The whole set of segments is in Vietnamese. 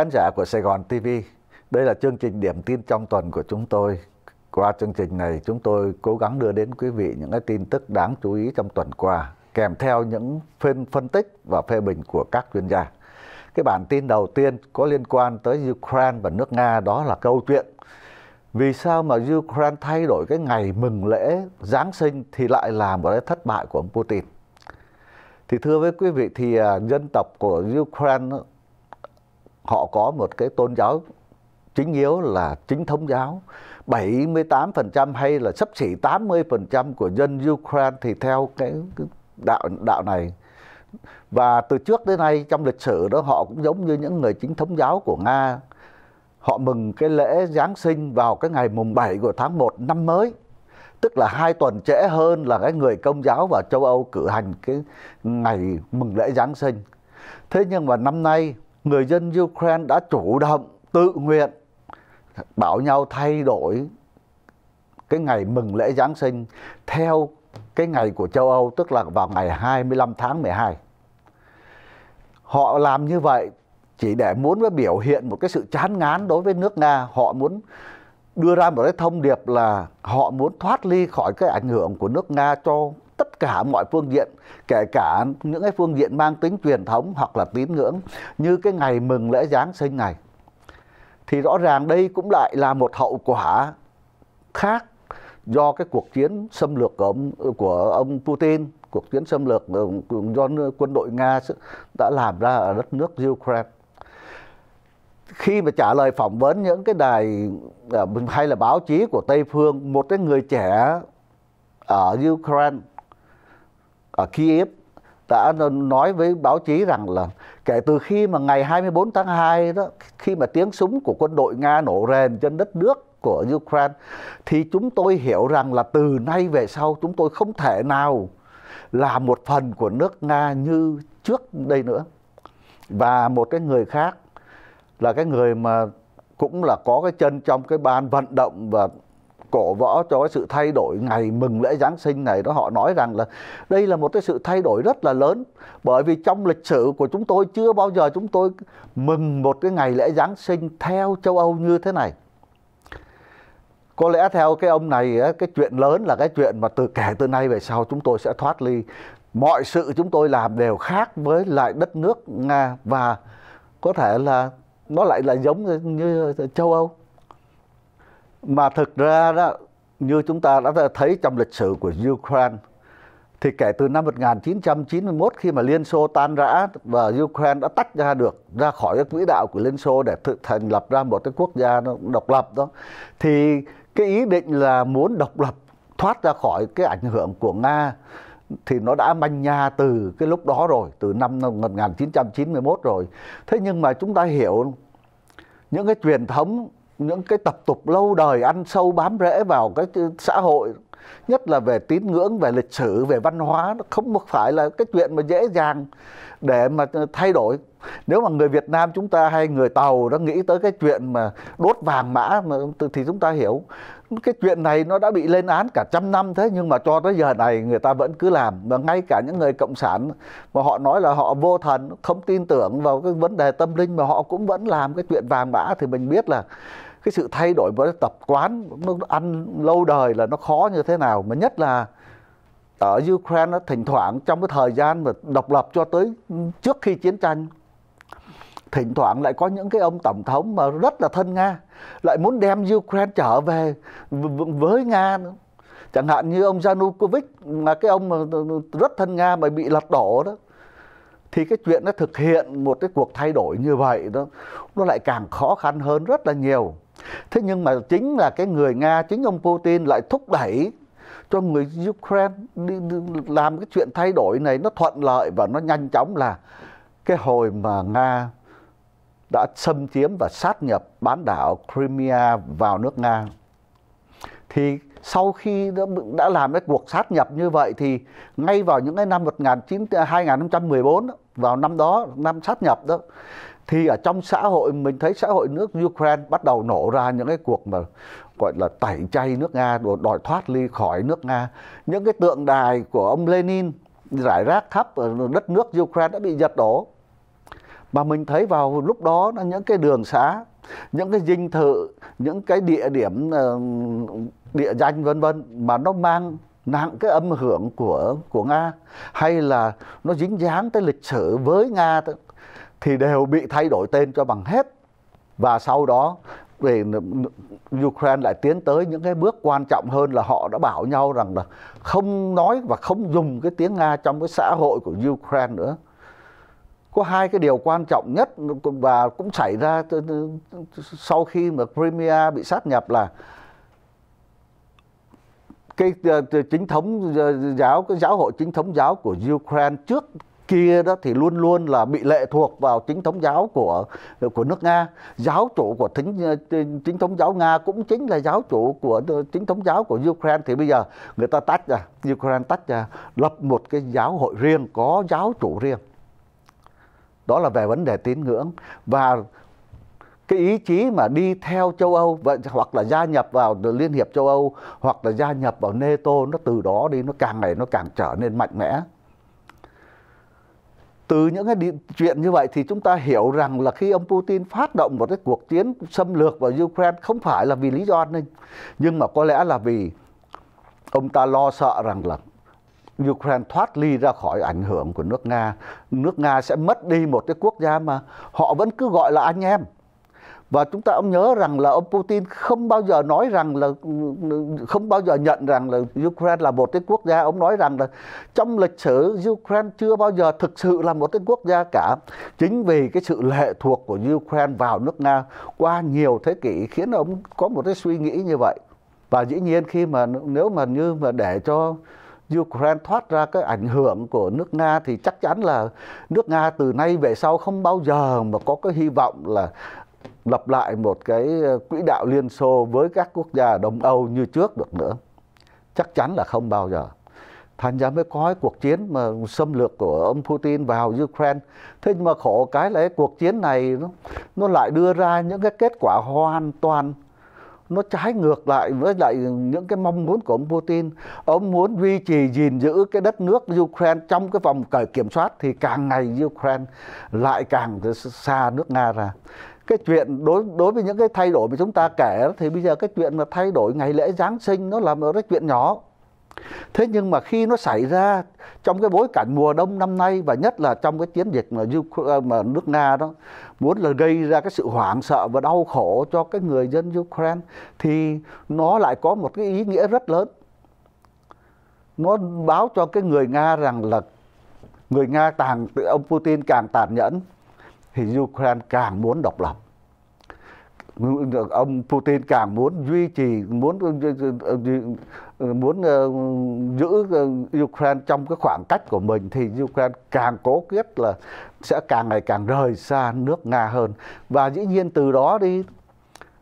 Khán giả của Sài Gòn TV, đây là chương trình điểm tin trong tuần của chúng tôi. Qua chương trình này, chúng tôi cố gắng đưa đến quý vị những cái tin tức đáng chú ý trong tuần qua, kèm theo những phân, phân tích và phê bình của các chuyên gia. Cái bản tin đầu tiên có liên quan tới Ukraine và nước Nga đó là câu chuyện vì sao mà Ukraine thay đổi cái ngày mừng lễ Giáng sinh thì lại là một cái thất bại của ông Putin. Thì thưa với quý vị thì à, dân tộc của Ukraine họ có một cái tôn giáo chính yếu là chính thống giáo 78% hay là sắp xỉ 80% của dân Ukraine thì theo cái, đạo đạo này và từ trước đến nay trong lịch sử đó họ cũng giống như những người chính thống giáo của Nga họ mừng cái lễ Giáng sinh vào cái ngày mùng 7 của tháng 1 năm mới tức là hai tuần trễ hơn là cái người công giáo và châu Âu cử hành cái ngày mừng lễ Giáng sinh thế nhưng mà năm nay người dân Ukraine đã chủ động tự nguyện bảo nhau thay đổi cái ngày mừng lễ Giáng sinh theo cái ngày của châu Âu tức là vào ngày 25 tháng 12. Họ làm như vậy chỉ để muốn biểu hiện một cái sự chán ngán đối với nước Nga, họ muốn đưa ra một cái thông điệp là họ muốn thoát ly khỏi cái ảnh hưởng của nước Nga cho tất cả mọi phương diện kể cả những cái phương diện mang tính truyền thống hoặc là tín ngưỡng như cái ngày mừng lễ giáng sinh này thì rõ ràng đây cũng lại là một hậu quả khác do cái cuộc chiến xâm lược của ông, của ông Putin cuộc chiến xâm lược ờ, do quân đội Nga đã làm ra ở đất nước Ukraine khi mà trả lời phỏng vấn những cái đài ờ, hay là báo chí của Tây phương một cái người trẻ ở Ukraine ở Kiev đã nói với báo chí rằng là kể từ khi mà ngày 24 tháng 2 đó khi mà tiếng súng của quân đội Nga nổ rền trên đất nước của Ukraine thì chúng tôi hiểu rằng là từ nay về sau chúng tôi không thể nào là một phần của nước Nga như trước đây nữa. Và một cái người khác là cái người mà cũng là có cái chân trong cái ban vận động và cổ võ cho cái sự thay đổi ngày mừng lễ Giáng sinh này đó họ nói rằng là đây là một cái sự thay đổi rất là lớn bởi vì trong lịch sử của chúng tôi chưa bao giờ chúng tôi mừng một cái ngày lễ Giáng sinh theo châu Âu như thế này có lẽ theo cái ông này cái chuyện lớn là cái chuyện mà từ kể từ nay về sau chúng tôi sẽ thoát ly mọi sự chúng tôi làm đều khác với lại đất nước nga và có thể là nó lại là giống như châu âu mà thực ra đó như chúng ta đã thấy trong lịch sử của Ukraine thì kể từ năm 1991 khi mà Liên Xô tan rã và Ukraine đã tách ra được ra khỏi cái quỹ đạo của Liên Xô để tự thành lập ra một cái quốc gia độc lập đó thì cái ý định là muốn độc lập thoát ra khỏi cái ảnh hưởng của Nga thì nó đã manh nha từ cái lúc đó rồi, từ năm 1991 rồi. Thế nhưng mà chúng ta hiểu những cái truyền thống những cái tập tục lâu đời ăn sâu bám rễ vào cái xã hội nhất là về tín ngưỡng về lịch sử về văn hóa nó không phải là cái chuyện mà dễ dàng để mà thay đổi nếu mà người Việt Nam chúng ta hay người Tàu nó nghĩ tới cái chuyện mà đốt vàng mã mà thì chúng ta hiểu cái chuyện này nó đã bị lên án cả trăm năm thế nhưng mà cho tới giờ này người ta vẫn cứ làm và ngay cả những người cộng sản mà họ nói là họ vô thần không tin tưởng vào cái vấn đề tâm linh mà họ cũng vẫn làm cái chuyện vàng mã thì mình biết là cái sự thay đổi cái tập quán nó ăn lâu đời là nó khó như thế nào mà nhất là ở Ukraine nó thỉnh thoảng trong cái thời gian mà độc lập cho tới trước khi chiến tranh thỉnh thoảng lại có những cái ông tổng thống mà rất là thân Nga lại muốn đem Ukraine trở về với Nga nữa. Chẳng hạn như ông Yanukovych là cái ông mà rất thân Nga mà bị lật đổ đó thì cái chuyện nó thực hiện một cái cuộc thay đổi như vậy đó nó lại càng khó khăn hơn rất là nhiều Thế nhưng mà chính là cái người Nga, chính ông Putin lại thúc đẩy cho người Ukraine đi, đi làm cái chuyện thay đổi này nó thuận lợi và nó nhanh chóng là cái hồi mà Nga đã xâm chiếm và sát nhập bán đảo Crimea vào nước Nga thì sau khi đã, đã làm cái cuộc sát nhập như vậy thì ngay vào những cái năm 19, 2014 vào năm đó năm sát nhập đó thì ở trong xã hội mình thấy xã hội nước Ukraine bắt đầu nổ ra những cái cuộc mà gọi là tẩy chay nước Nga đòi thoát ly khỏi nước Nga những cái tượng đài của ông Lenin rải rác khắp ở đất nước Ukraine đã bị giật đổ mà mình thấy vào lúc đó là những cái đường xá những cái dinh thự những cái địa điểm ờ, địa danh vân vân mà nó mang nặng cái âm hưởng của của Nga hay là nó dính dáng tới lịch sử với Nga thì đều bị thay đổi tên cho bằng hết và sau đó về Ukraine lại tiến tới những cái bước quan trọng hơn là họ đã bảo nhau rằng là không nói và không dùng cái tiếng Nga trong cái xã hội của Ukraine nữa. Có hai cái điều quan trọng nhất và cũng xảy ra sau khi mà Crimea bị sát nhập là cái ờ, chính thống ờ, giáo cái giáo hội chính thống giáo của Ukraine trước kia đó thì luôn luôn là bị lệ thuộc vào chính thống giáo của của nước Nga giáo chủ của thính, chính thống giáo Nga cũng chính là giáo chủ của chính thống giáo của Ukraine thì bây giờ người ta tách ra Ukraine tách ra lập một cái giáo hội riêng có giáo chủ riêng đó là về vấn đề tín ngưỡng và cái ý chí mà đi theo châu Âu hoặc là gia nhập vào Liên hiệp châu Âu hoặc là gia nhập vào NATO nó từ đó đi nó càng ngày nó càng trở nên mạnh mẽ từ những cái chuyện như vậy thì chúng ta hiểu rằng là khi ông Putin phát động một cái cuộc chiến xâm lược vào Ukraine không phải là vì lý do an ninh nhưng mà có lẽ là vì ông ta lo sợ rằng là Ukraine thoát ly ra khỏi ảnh hưởng của nước Nga, nước Nga sẽ mất đi một cái quốc gia mà họ vẫn cứ gọi là anh em và chúng ta ông nhớ rằng là ông Putin không bao giờ nói rằng là không bao giờ nhận rằng là Ukraine là một cái quốc gia ông nói rằng là trong lịch sử Ukraine chưa bao giờ thực sự là một cái quốc gia cả chính vì cái sự lệ thuộc của Ukraine vào nước Nga qua nhiều thế kỷ khiến ông có một cái suy nghĩ như vậy và dĩ nhiên khi mà nếu mà như mà để cho Ukraine thoát ra cái ảnh hưởng của nước Nga thì chắc chắn là nước Nga từ nay về sau không bao giờ mà có cái hy vọng là lập lại một cái ờ, quỹ đạo Liên Xô với các quốc gia Đông Âu như trước được nữa. Chắc chắn là không bao giờ. Thành ra mới có cái cuộc chiến mà xâm lược của ông Putin vào Ukraine. Thế nhưng mà khổ cái là cái cuộc chiến này nó, nó lại đưa ra những cái kết quả hoàn toàn nó trái ngược lại với lại những cái mong muốn của ông Putin. Ông muốn duy trì gìn giữ cái đất nước Ukraine trong cái vòng cởi kiểm soát thì càng ngày Ukraine lại càng xa nước Nga ra cái chuyện đối đối với những cái thay đổi mà chúng ta kể thì bây giờ cái chuyện mà thay đổi ngày lễ Giáng sinh nó là một cái chuyện nhỏ thế nhưng mà khi nó xảy ra trong cái bối cảnh mùa đông năm nay và nhất là trong cái chiến dịch mà mà nước Nga đó muốn là gây ra cái sự hoảng sợ và đau khổ cho cái người dân Ukraine thì nó lại có một cái ý nghĩa rất lớn nó báo cho cái người Nga rằng là người Nga tàn ông Putin càng tàn nhẫn thì Ukraine càng muốn độc lập ông Putin càng muốn duy trì muốn muốn ờ, giữ ờ, Ukraine trong cái khoảng cách của mình thì Ukraine càng cố quyết là sẽ càng ngày càng rời xa nước Nga hơn và dĩ nhiên từ đó đi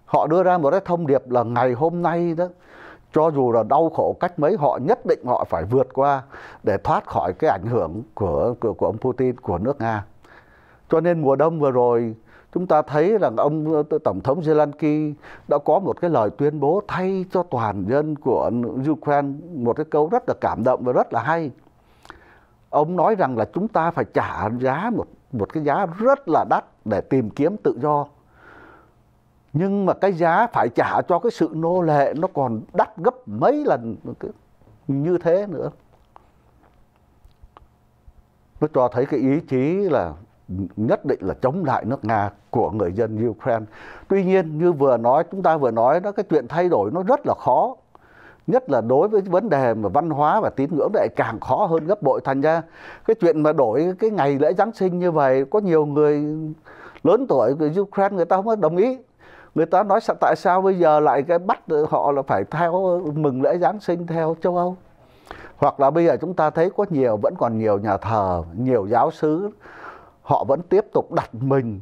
họ đưa ra một cái thông điệp là ngày hôm nay đó cho dù là đau khổ cách mấy họ nhất định họ phải vượt qua để thoát khỏi cái ảnh hưởng của của, của ông Putin của nước Nga cho nên mùa đông vừa rồi chúng ta thấy rằng ông ờ, tổng thống Zelensky đã có một cái lời tuyên bố thay cho toàn dân của Ukraine một cái câu rất là cảm động và rất là hay. Ông nói rằng là chúng ta phải trả giá một một cái giá rất là đắt để tìm kiếm tự do. Nhưng mà cái giá phải trả cho cái sự nô lệ nó còn đắt gấp mấy lần như thế nữa. Nó cho thấy cái ý chí là nhất định là chống lại nước Nga của người dân Ukraine. Tuy nhiên như vừa nói chúng ta vừa nói đó cái chuyện thay đổi nó rất là khó nhất là đối với vấn đề mà văn hóa và tín ngưỡng lại càng khó hơn gấp bội thành ra cái chuyện mà đổi cái ngày lễ Giáng sinh như vậy có nhiều người lớn tuổi của Ukraine người ta không có đồng ý người ta nói tại sao bây giờ lại cái bắt họ là phải theo mừng lễ Giáng sinh theo châu Âu hoặc là bây giờ chúng ta thấy có nhiều vẫn còn nhiều nhà thờ nhiều giáo sứ họ vẫn tiếp tục đặt mình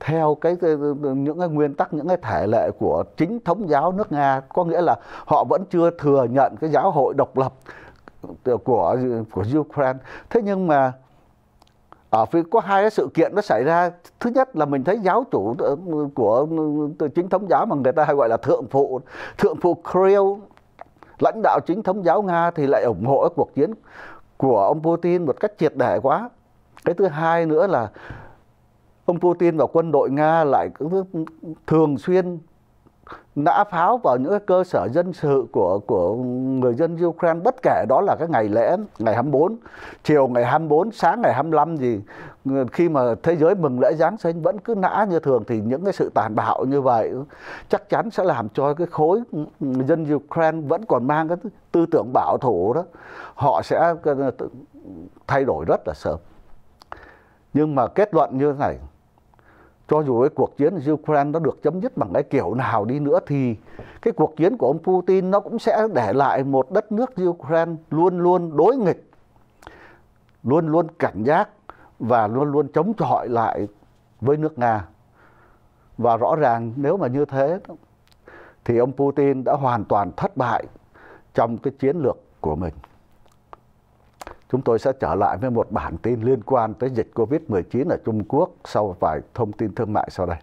theo cái những cái nguyên tắc những cái thể lệ của chính thống giáo nước Nga có nghĩa là họ vẫn chưa thừa nhận cái giáo hội độc lập của của Ukraine thế nhưng mà ở phía có hai cái sự kiện nó xảy ra thứ nhất là mình thấy giáo chủ ờ, của ờ, chính thống giáo mà người ta hay gọi là thượng phụ thượng phụ Kirill lãnh đạo chính thống giáo Nga thì lại ủng hộ cuộc chiến của ông Putin một cách triệt để quá cái thứ hai nữa là ông Putin và quân đội Nga lại thường xuyên nã pháo vào những cơ sở dân sự của của người dân Ukraine bất kể đó là các ngày lễ ngày 24, chiều ngày 24, sáng ngày 25 gì khi mà thế giới mừng lễ Giáng sinh vẫn cứ nã như thường thì những cái sự tàn bạo như vậy chắc chắn sẽ làm cho cái khối dân Ukraine vẫn còn mang cái tư tưởng bảo thủ đó họ sẽ thay đổi rất là sớm nhưng mà kết luận như thế này cho dù cái cuộc chiến ở Ukraine nó được chấm dứt bằng cái kiểu nào đi nữa thì cái cuộc chiến của ông Putin nó cũng sẽ để lại một đất nước Ukraine luôn luôn đối nghịch, luôn luôn cảnh giác và luôn luôn chống chọi lại với nước Nga. Và rõ ràng nếu mà như thế thì ông Putin đã hoàn toàn thất bại trong cái chiến lược của mình. Chúng tôi sẽ trở lại với một bản tin liên quan tới dịch COVID-19 ở Trung Quốc sau vài thông tin thương mại sau đây.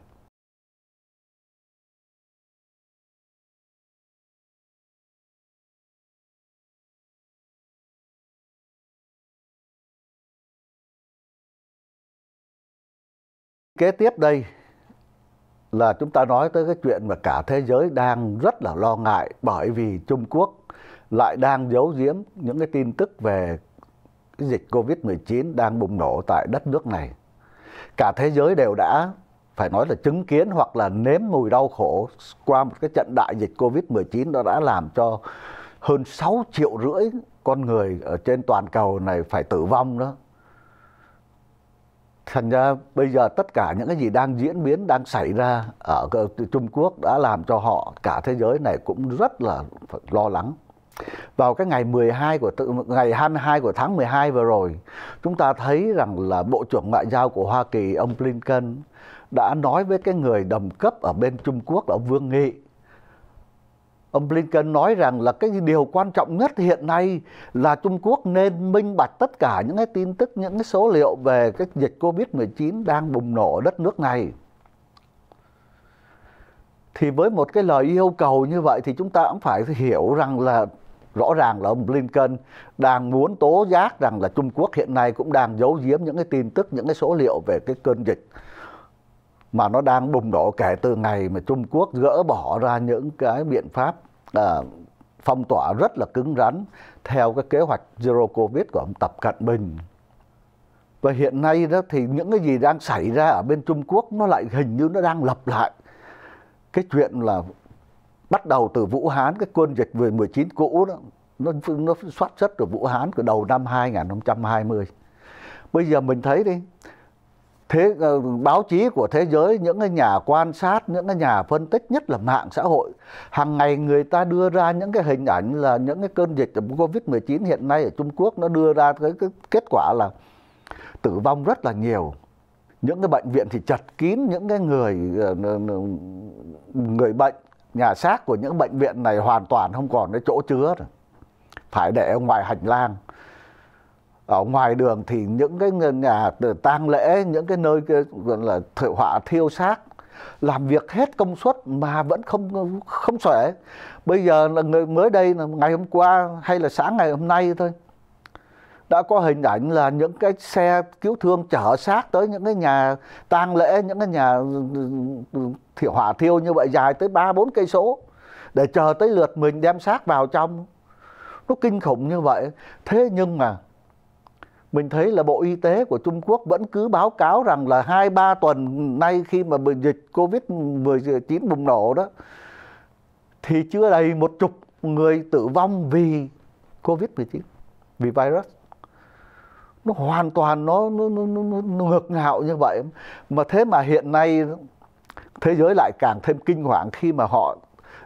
Kế tiếp đây là chúng ta nói tới cái chuyện mà cả thế giới đang rất là lo ngại bởi vì Trung Quốc lại đang giấu giếm những cái tin tức về cái dịch Covid-19 đang bùng nổ tại đất nước này. Cả thế giới đều đã phải nói là chứng kiến hoặc là nếm mùi đau khổ qua một cái trận đại dịch Covid-19 nó đã làm cho hơn 6 triệu rưỡi con người ở trên toàn cầu này phải tử vong đó. Thành ra bây giờ tất cả những cái gì đang diễn biến, đang xảy ra ở Trung Quốc đã làm cho họ cả thế giới này cũng rất là lo lắng vào cái ngày 12 của ngày 22 của tháng 12 vừa rồi, chúng ta thấy rằng là Bộ trưởng Ngoại giao của Hoa Kỳ ông Blinken đã nói với cái người đồng cấp ở bên Trung Quốc là ông Vương Nghị. Ông Blinken nói rằng là cái điều quan trọng nhất hiện nay là Trung Quốc nên minh bạch tất cả những cái tin tức, những cái số liệu về cái dịch Covid-19 đang bùng nổ ở đất nước này thì với một cái lời yêu cầu như vậy thì chúng ta cũng phải hiểu rằng là rõ ràng là ông Blinken đang muốn tố giác rằng là Trung Quốc hiện nay cũng đang giấu giếm những cái tin tức, những cái số liệu về cái cơn dịch mà nó đang bùng nổ kể từ ngày mà Trung Quốc gỡ bỏ ra những cái biện pháp à, phong tỏa rất là cứng rắn theo cái kế hoạch Zero Covid của ông Tập Cận Bình. Và hiện nay đó thì những cái gì đang xảy ra ở bên Trung Quốc nó lại hình như nó đang lặp lại cái chuyện là bắt đầu từ Vũ Hán cái quân dịch về 19 cũ đó nó nó soát xuất ở Vũ Hán từ đầu năm 2020. Bây giờ mình thấy đi thế ờ, báo chí của thế giới những cái nhà quan sát những cái nhà phân tích nhất là mạng xã hội hàng ngày người ta đưa ra những cái hình ảnh là những cái cơn dịch của covid 19 hiện nay ở trung quốc nó đưa ra cái, cái kết quả là tử vong rất là nhiều những cái bệnh viện thì chật kín những cái người ờ, người bệnh nhà xác của những bệnh viện này hoàn toàn không còn cái chỗ chứa rồi. Phải để ở ngoài hành lang. Ở ngoài đường thì những cái nhà tang lễ, những cái nơi gọi là thợ họa thiêu xác làm việc hết công suất mà vẫn không không xuể. Bây giờ là người mới đây là ngày hôm qua hay là sáng ngày hôm nay thôi. Đã có hình ảnh là những cái xe cứu thương chở xác tới những cái nhà tang lễ, những cái nhà thì hỏa thiêu như vậy dài tới ba bốn cây số để chờ tới lượt mình đem xác vào trong nó kinh khủng như vậy thế nhưng mà mình thấy là bộ y tế của trung quốc vẫn cứ báo cáo rằng là hai ba tuần nay khi mà bệnh dịch covid 19 bùng nổ đó thì chưa đầy một chục người tử vong vì covid 19 vì virus nó hoàn toàn nó, nó, nó, nó ngược ngạo như vậy mà thế mà hiện nay thế giới lại càng thêm kinh hoàng khi mà họ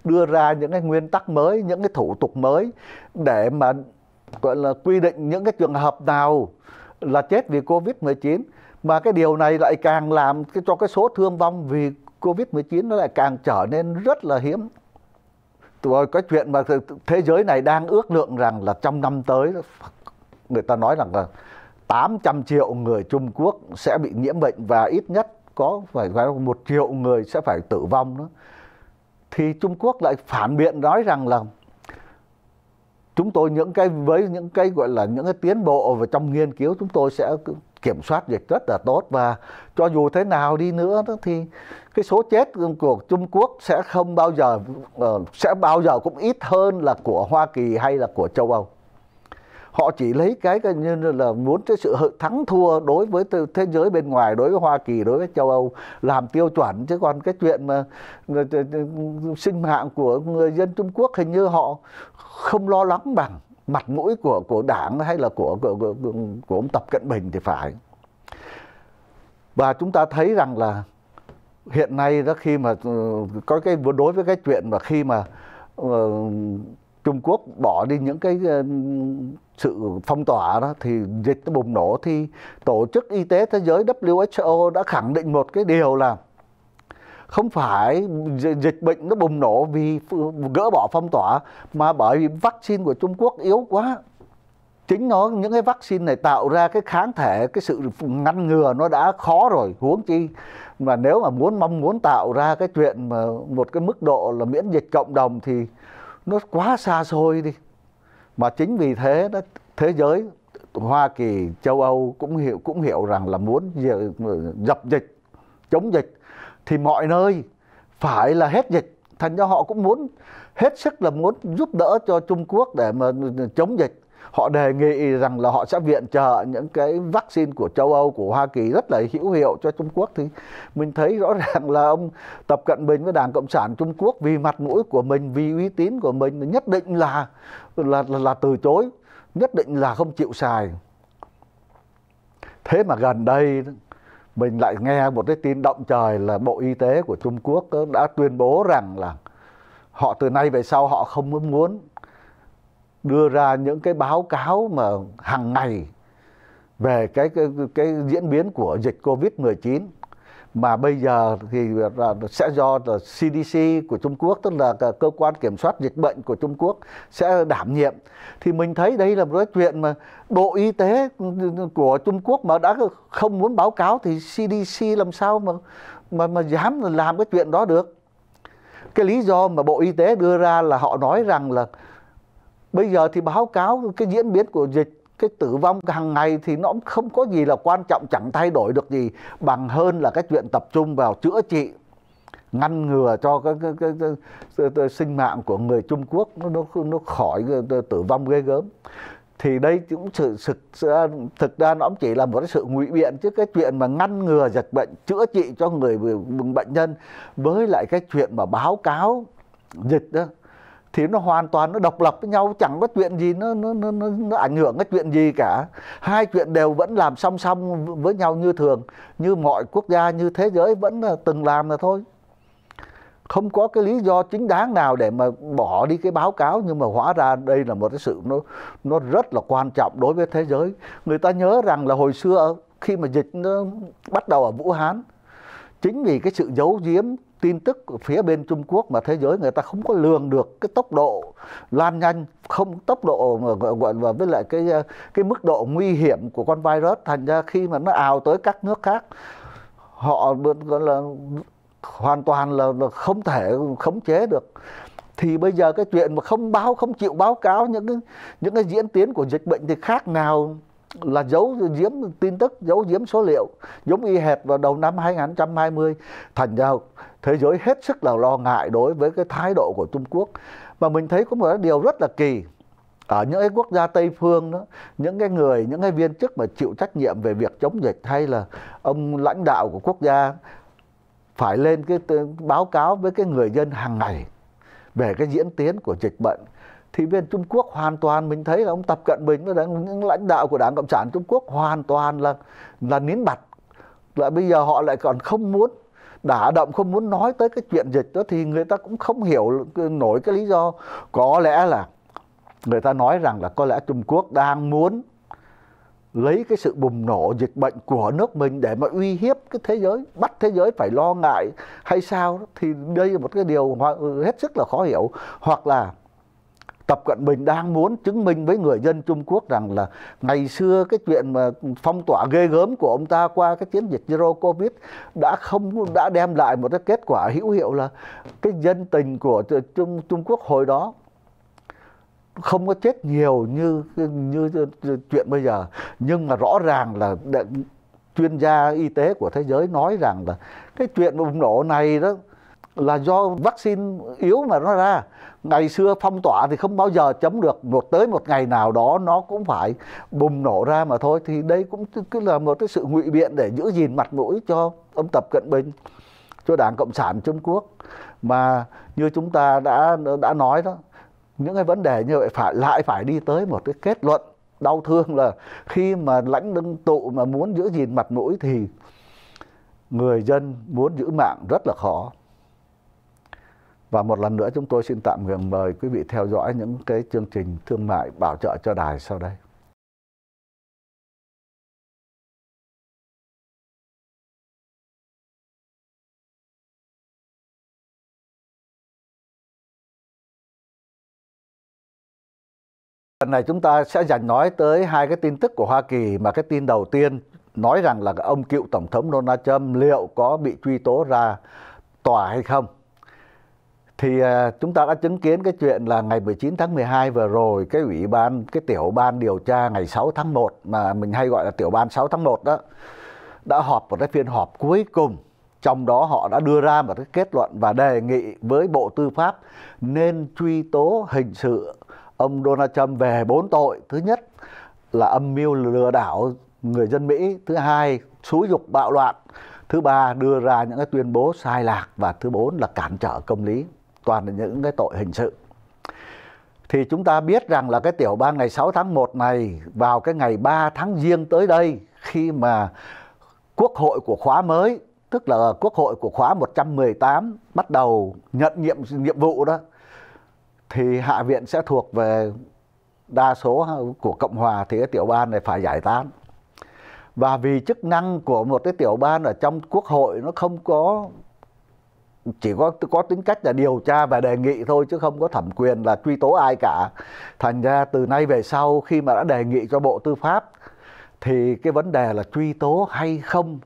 đưa ra những cái nguyên tắc mới những cái thủ tục mới để mà gọi là quy định những cái trường hợp nào là chết vì covid 19 mà cái điều này lại càng làm cho cái số thương vong vì covid 19 nó lại càng trở nên rất là hiếm rồi cái chuyện mà thế giới này đang ước lượng rằng là trong năm tới người ta nói rằng là 800 triệu người Trung Quốc sẽ bị nhiễm bệnh và ít nhất có phải gọi một triệu người sẽ phải tử vong nữa thì Trung Quốc lại phản biện nói rằng là chúng tôi những cái với những cái gọi là những cái tiến bộ và trong nghiên cứu chúng tôi sẽ kiểm soát dịch rất là tốt và cho dù thế nào đi nữa đó thì cái số chết của Trung Quốc sẽ không bao giờ ờ, sẽ bao giờ cũng ít hơn là của Hoa Kỳ hay là của châu Âu họ chỉ lấy cái cái như là muốn cái sự thắng thua đối với thế giới bên ngoài đối với Hoa Kỳ đối với châu Âu làm tiêu chuẩn chứ còn cái chuyện mà ừ, sinh mạng của người dân Trung Quốc hình như họ không lo lắng bằng mặt mũi của của đảng hay là của của, của, của ông Tập Cận Bình thì phải và chúng ta thấy rằng là hiện nay đó khi mà ừ, có cái đối với cái chuyện mà khi mà uh, Trung Quốc bỏ đi những cái sự phong tỏa đó thì dịch nó bùng nổ thì tổ chức y tế thế giới WHO đã khẳng định một cái điều là không phải dịch bệnh nó bùng nổ vì gỡ bỏ phong tỏa mà bởi vì vaccine của Trung Quốc yếu quá chính nó những cái vaccine này tạo ra cái kháng thể cái sự ngăn ngừa nó đã khó rồi huống chi mà nếu mà muốn mong muốn tạo ra cái chuyện mà một cái mức độ là miễn dịch cộng đồng thì nó quá xa xôi đi mà chính vì thế đó thế giới Hoa Kỳ châu Âu cũng hiểu cũng hiểu rằng là muốn dập dịch chống dịch thì mọi nơi phải là hết dịch thành ra họ cũng muốn hết sức là muốn giúp đỡ cho Trung Quốc để mà chống dịch họ đề nghị rằng là họ sẽ viện trợ những cái vaccine của châu Âu của Hoa Kỳ rất là hữu hiệu cho Trung Quốc thì mình thấy rõ ràng là ông Tập Cận Bình với Đảng Cộng sản Trung Quốc vì mặt mũi của mình vì uy tín của mình nhất định là là là, là từ chối nhất định là không chịu xài thế mà gần đây mình lại nghe một cái tin động trời là Bộ Y tế của Trung Quốc ờ, đã tuyên bố rằng là họ từ nay về sau họ không muốn đưa ra những cái báo cáo mà hàng ngày về cái cái, cái diễn biến của dịch Covid-19 mà bây giờ thì sẽ do CDC của Trung Quốc tức là cơ quan kiểm soát dịch bệnh của Trung Quốc sẽ đảm nhiệm thì mình thấy đây là một cái chuyện mà Bộ Y tế của Trung Quốc mà đã không muốn báo cáo thì CDC làm sao mà mà mà dám làm cái chuyện đó được cái lý do mà Bộ Y tế đưa ra là họ nói rằng là bây giờ thì báo cáo cái diễn biến của dịch cái tử vong hàng ngày thì nó cũng không có gì là quan trọng chẳng thay đổi được gì bằng hơn là cái chuyện tập trung vào chữa trị ngăn ngừa cho cái, cái, cái, cái, cái, cái sinh mạng của người Trung Quốc nó nó, nó khỏi tử vong ghê gớm thì đây cũng sự thực thực ra nó cũng chỉ là một cái sự ngụy biện chứ cái chuyện mà ngăn ngừa dịch bệnh chữa trị cho người bệnh nhân với lại cái chuyện mà báo cáo dịch đó thì nó hoàn toàn nó độc lập với nhau chẳng có chuyện gì nó nó nó nó, nó ảnh hưởng cái chuyện gì cả hai chuyện đều vẫn làm song song với nhau như thường như mọi quốc gia như thế giới vẫn là từng làm là thôi không có cái lý do chính đáng nào để mà bỏ đi cái báo cáo nhưng mà hóa ra đây là một cái sự nó nó rất là quan trọng đối với thế giới người ta nhớ rằng là hồi xưa khi mà dịch nó bắt đầu ở vũ hán chính vì cái sự giấu giếm tin tức của phía bên Trung Quốc mà thế giới người ta không có lường được cái tốc độ lan nhanh, không tốc độ và với lại cái cái mức độ nguy hiểm của con virus thành ra khi mà nó ào tới các nước khác họ gọi là hoàn toàn là, là không thể khống chế được thì bây giờ cái chuyện mà không báo không chịu báo cáo những cái, những cái diễn tiến của dịch bệnh thì khác nào là giấu giếm tin tức, giấu giếm số liệu, giống y hệt vào đầu năm 2020. Thành ra thế giới hết sức là lo ngại đối với cái thái độ của Trung Quốc. Mà mình thấy có một điều rất là kỳ. Ở những cái quốc gia Tây phương đó, những cái người, những cái viên chức mà chịu trách nhiệm về việc chống dịch hay là ông lãnh đạo của quốc gia phải lên cái báo cáo với cái người dân hàng ngày về cái diễn tiến của dịch bệnh thì bên Trung Quốc hoàn toàn mình thấy là ông Tập Cận Bình và những lãnh đạo của Đảng Cộng sản Trung Quốc hoàn toàn là là nín bặt là bây giờ họ lại còn không muốn đả động không muốn nói tới cái chuyện dịch đó thì người ta cũng không hiểu nổi cái lý do có lẽ là người ta nói rằng là có lẽ Trung Quốc đang muốn lấy cái sự bùng nổ dịch bệnh của nước mình để mà uy hiếp cái thế giới bắt thế giới phải lo ngại hay sao thì đây là một cái điều ừ, hết sức là khó hiểu hoặc là Tập Cận Bình đang muốn chứng minh với người dân Trung Quốc rằng là ngày xưa cái chuyện mà phong tỏa ghê gớm của ông ta qua cái chiến dịch Zero Covid đã không đã đem lại một cái kết quả hữu hiệu là cái dân tình của Trung Trung Quốc hồi đó không có chết nhiều như, như chuyện bây giờ nhưng mà rõ ràng là chuyên gia y tế của thế giới nói rằng là cái chuyện bùng nổ này đó là do vaccine yếu mà nó ra ngày xưa phong tỏa thì không bao giờ chấm được một tới một ngày nào đó nó cũng phải bùng nổ ra mà thôi thì đây cũng cứ là một cái sự ngụy biện để giữ gìn mặt mũi cho ông tập cận bình cho đảng cộng sản trung quốc mà như chúng ta đã đã nói đó những cái vấn đề như vậy phải lại phải đi tới một cái kết luận đau thương là khi mà lãnh đương tụ mà muốn giữ gìn mặt mũi thì người dân muốn giữ mạng rất là khó và một lần nữa chúng tôi xin tạm ngừng mời quý vị theo dõi những cái chương trình thương mại bảo trợ cho đài sau đây. Lần này chúng ta sẽ dành nói tới hai cái tin tức của Hoa Kỳ mà cái tin đầu tiên nói rằng là ông cựu Tổng thống Donald Trump liệu có bị truy tố ra tòa hay không thì à, chúng ta đã chứng kiến cái chuyện là ngày 19 tháng 12 vừa rồi cái ủy ban cái tiểu ban điều tra ngày 6 tháng 1 mà mình hay gọi là tiểu ban 6 tháng 1 đó đã họp một cái phiên họp cuối cùng trong đó họ đã đưa ra một cái kết luận và đề nghị với Bộ Tư pháp nên truy tố hình sự ông Donald Trump về bốn tội. Thứ nhất là âm mưu lừa đảo người dân Mỹ, thứ hai xúi dục bạo loạn, thứ ba đưa ra những cái tuyên bố sai lạc và thứ bốn là cản trở công lý toàn là những cái tội hình sự thì chúng ta biết rằng là cái tiểu bang ngày 6 tháng 1 này vào cái ngày 3 tháng Giêng tới đây khi mà quốc hội của khóa mới tức là quốc hội của khóa 118 bắt đầu nhận nhiệm nhiệm vụ đó thì hạ viện sẽ thuộc về đa số của cộng hòa thì cái tiểu ban này phải giải tán và vì chức năng của một cái tiểu ban ở trong quốc hội nó không có chỉ có có tính cách là điều tra và đề nghị thôi chứ không có thẩm quyền là truy tố ai cả thành ra từ nay về sau khi mà đã đề nghị cho bộ tư pháp thì cái vấn đề là truy tố hay không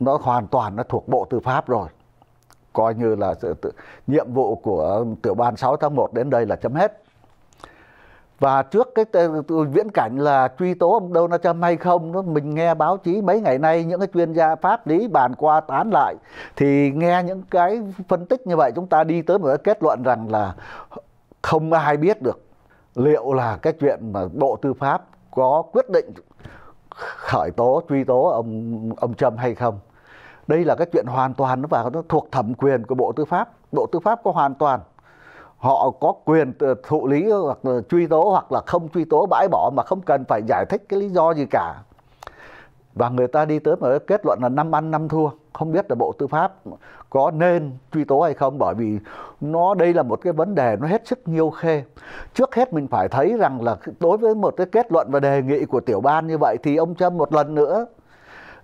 nó hoàn toàn nó thuộc bộ tư pháp rồi coi như là nhiệm vụ của tiểu ban 6 tháng 1 đến đây là chấm hết và trước cái viễn cảnh là truy tố ông Donald Trump hay không đó mình nghe báo chí mấy ngày nay những cái chuyên gia pháp lý bàn qua tán lại thì nghe những cái phân tích như vậy chúng ta đi tới một cái kết luận rằng là không ai biết được liệu là cái chuyện mà bộ tư pháp có quyết định khởi tố truy tố ông ông Trump hay không đây là cái chuyện hoàn toàn nó vào nó thuộc thẩm quyền của bộ tư pháp bộ tư pháp có hoàn toàn họ có quyền ờ, thụ lý hoặc là truy tố hoặc là không truy tố bãi bỏ mà không cần phải giải thích cái lý do gì cả và người ta đi tới mà kết luận là năm ăn năm thua không biết là bộ tư pháp có nên truy tố hay không bởi vì nó đây là một cái vấn đề nó hết sức nhiều khê trước hết mình phải thấy rằng là đối với một cái kết luận và đề nghị của tiểu ban như vậy thì ông trâm một lần nữa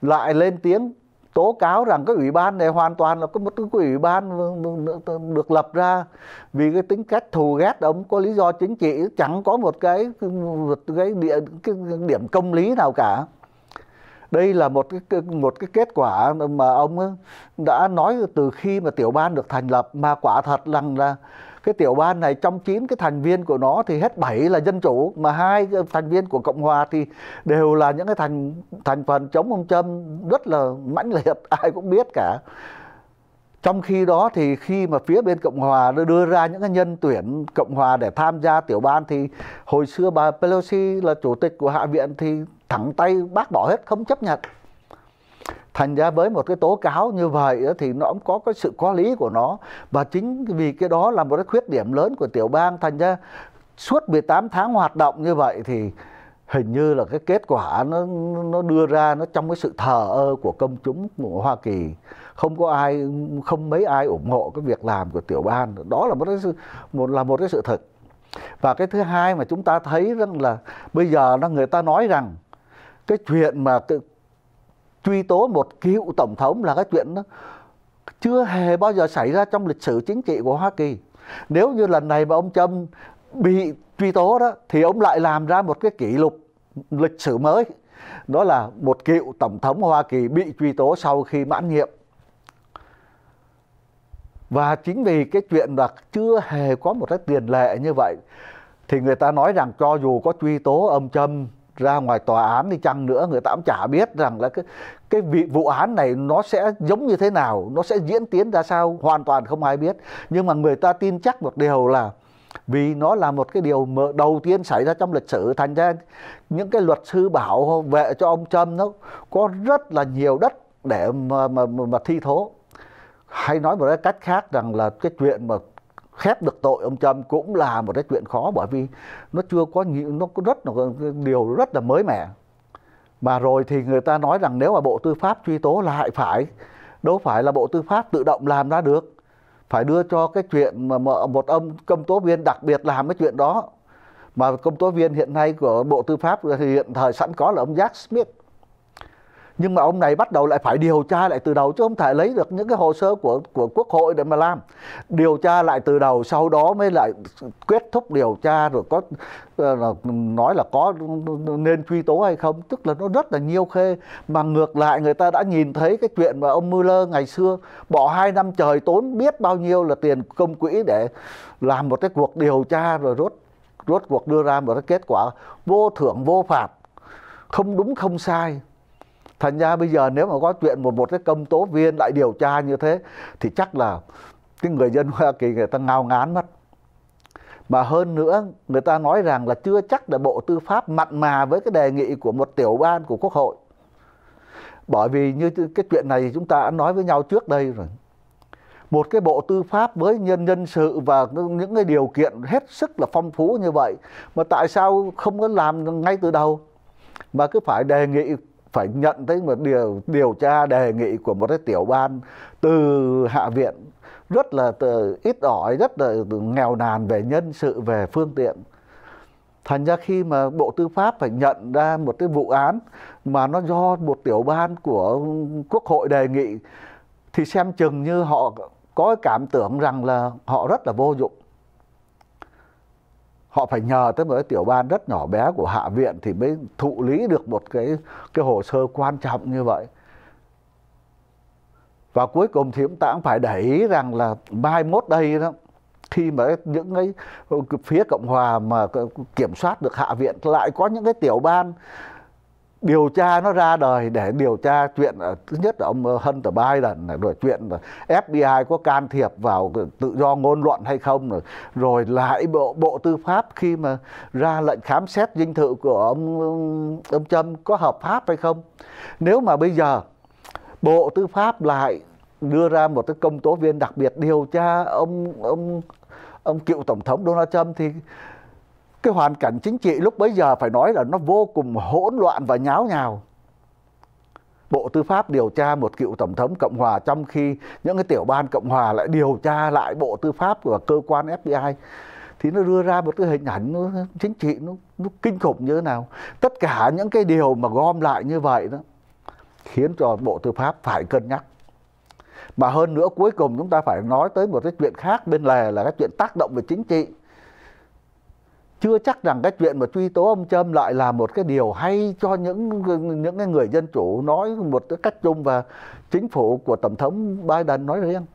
lại lên tiếng tố cáo rằng cái ủy ban này hoàn toàn là có một cái ủy ban được lập ra vì cái tính cách thù ghét ông có lý do chính trị chẳng có một cái cái, địa, cái điểm công lý nào cả đây là một cái một cái kết quả mà ông đã nói từ khi mà tiểu ban được thành lập mà quả thật rằng là cái tiểu ban này trong chín cái thành viên của nó thì hết bảy là dân chủ mà hai thành viên của cộng hòa thì đều là những cái thành thành phần chống ông trump rất là mãnh liệt ai cũng biết cả trong khi đó thì khi mà phía bên cộng hòa đưa ra những cái nhân tuyển cộng hòa để tham gia tiểu ban thì hồi xưa bà pelosi là chủ tịch của hạ viện thì thẳng tay bác bỏ hết không chấp nhận thành ra với một cái tố cáo như vậy thì nó cũng có cái sự có lý của nó và chính vì cái đó là một cái khuyết điểm lớn của tiểu bang thành ra suốt 18 tháng hoạt động như vậy thì hình như là cái kết quả nó nó đưa ra nó trong cái sự thờ ơ của công chúng của Hoa Kỳ không có ai không mấy ai ủng hộ cái việc làm của tiểu ban đó là một cái sự, một là một cái sự thật và cái thứ hai mà chúng ta thấy rằng là bây giờ nó người ta nói rằng cái chuyện mà truy tố một cựu tổng thống là cái chuyện đó chưa hề bao giờ xảy ra trong lịch sử chính trị của Hoa Kỳ. Nếu như lần này mà ông Trump bị truy tố đó thì ông lại làm ra một cái kỷ lục lịch sử mới. Đó là một cựu tổng thống Hoa Kỳ bị truy tố sau khi mãn nhiệm. Và chính vì cái chuyện là chưa hề có một cái tiền lệ như vậy thì người ta nói rằng cho dù có truy tố ông Trump ra ngoài tòa án đi chăng nữa người ta cũng chả biết rằng là cái cái vị vụ án này nó sẽ giống như thế nào nó sẽ diễn tiến ra sao hoàn toàn không ai biết nhưng mà người ta tin chắc một điều là vì nó là một cái điều mà đầu tiên xảy ra trong lịch sử thành ra những cái luật sư bảo vệ cho ông Trump nó có rất là nhiều đất để mà mà mà, mà thi thố hay nói một cách khác rằng là cái chuyện mà khép được tội ông Trump cũng là một cái chuyện khó bởi vì nó chưa có nhiều nó có rất là điều rất là mới mẻ mà rồi thì người ta nói rằng nếu mà bộ tư pháp truy tố là hại phải đâu phải là bộ tư pháp tự động làm ra được phải đưa cho cái chuyện mà một ông công tố viên đặc biệt làm cái chuyện đó mà công tố viên hiện nay của bộ tư pháp thì hiện thời sẵn có là ông Jack Smith nhưng mà ông này bắt đầu lại phải điều tra lại từ đầu chứ không thể lấy được những cái hồ sơ của của quốc hội để mà làm điều tra lại từ đầu sau đó mới lại kết thúc điều tra rồi có ờ, nói là có nên truy tố hay không tức là nó rất là nhiều khê mà ngược lại người ta đã nhìn thấy cái chuyện mà ông Mueller ngày xưa bỏ hai năm trời tốn biết bao nhiêu là tiền công quỹ để làm một cái cuộc điều tra rồi rốt rốt cuộc đưa ra một cái kết quả vô thưởng vô phạt không đúng không sai thành ra bây giờ nếu mà có chuyện một một cái công tố viên lại điều tra như thế thì chắc là cái người dân hoa kỳ người ta ngao ngán mất mà hơn nữa người ta nói rằng là chưa chắc là bộ tư pháp mặn mà với cái đề nghị của một tiểu ban của quốc hội bởi vì như cái chuyện này chúng ta đã nói với nhau trước đây rồi một cái bộ tư pháp với nhân nhân sự và những cái điều kiện hết sức là phong phú như vậy mà tại sao không có làm ngay từ đầu mà cứ phải đề nghị phải nhận thấy một điều điều tra đề nghị của một cái tiểu ban từ hạ viện rất là ít ỏi rất là nghèo nàn về nhân sự về phương tiện thành ra khi mà bộ tư pháp phải nhận ra một cái vụ án mà nó do một tiểu ban của quốc hội đề nghị thì xem chừng như họ có cảm tưởng rằng là họ rất là vô dụng họ phải nhờ tới một cái tiểu ban rất nhỏ bé của hạ viện thì mới thụ lý được một cái cái hồ sơ quan trọng như vậy và cuối cùng thì chúng ta cũng phải để ý rằng là mai mốt đây đó khi mà những cái phía cộng hòa mà kiểm soát được hạ viện lại có những cái tiểu ban điều tra nó ra đời để điều tra chuyện ờ, thứ nhất là ông ờ, Hunter Biden này, rồi chuyện FBI có can thiệp vào tự do ngôn luận hay không rồi, rồi lại bộ bộ tư pháp khi mà ra lệnh khám xét dinh thự của ông ông Trump có hợp pháp hay không nếu mà bây giờ bộ tư pháp lại đưa ra một cái công tố viên đặc biệt điều tra ông ông ông cựu tổng thống Donald Trump thì cái hoàn cảnh chính trị lúc bấy giờ phải nói là nó vô cùng hỗn loạn và nháo nhào Bộ Tư pháp điều tra một cựu tổng thống Cộng hòa trong khi những cái tiểu ban Cộng hòa lại điều tra lại Bộ Tư pháp và cơ quan FBI thì nó đưa ra một cái hình ảnh nó, chính trị nó, nó kinh khủng như thế nào. Tất cả những cái điều mà gom lại như vậy đó khiến cho Bộ Tư pháp phải cân nhắc. Mà hơn nữa cuối cùng chúng ta phải nói tới một cái chuyện khác bên lề là cái chuyện tác động về chính trị chưa chắc rằng cái chuyện mà truy tố ông Trump lại là một cái điều hay cho những những cái người dân chủ nói một cái cách chung và chính phủ của tổng thống Biden nói riêng.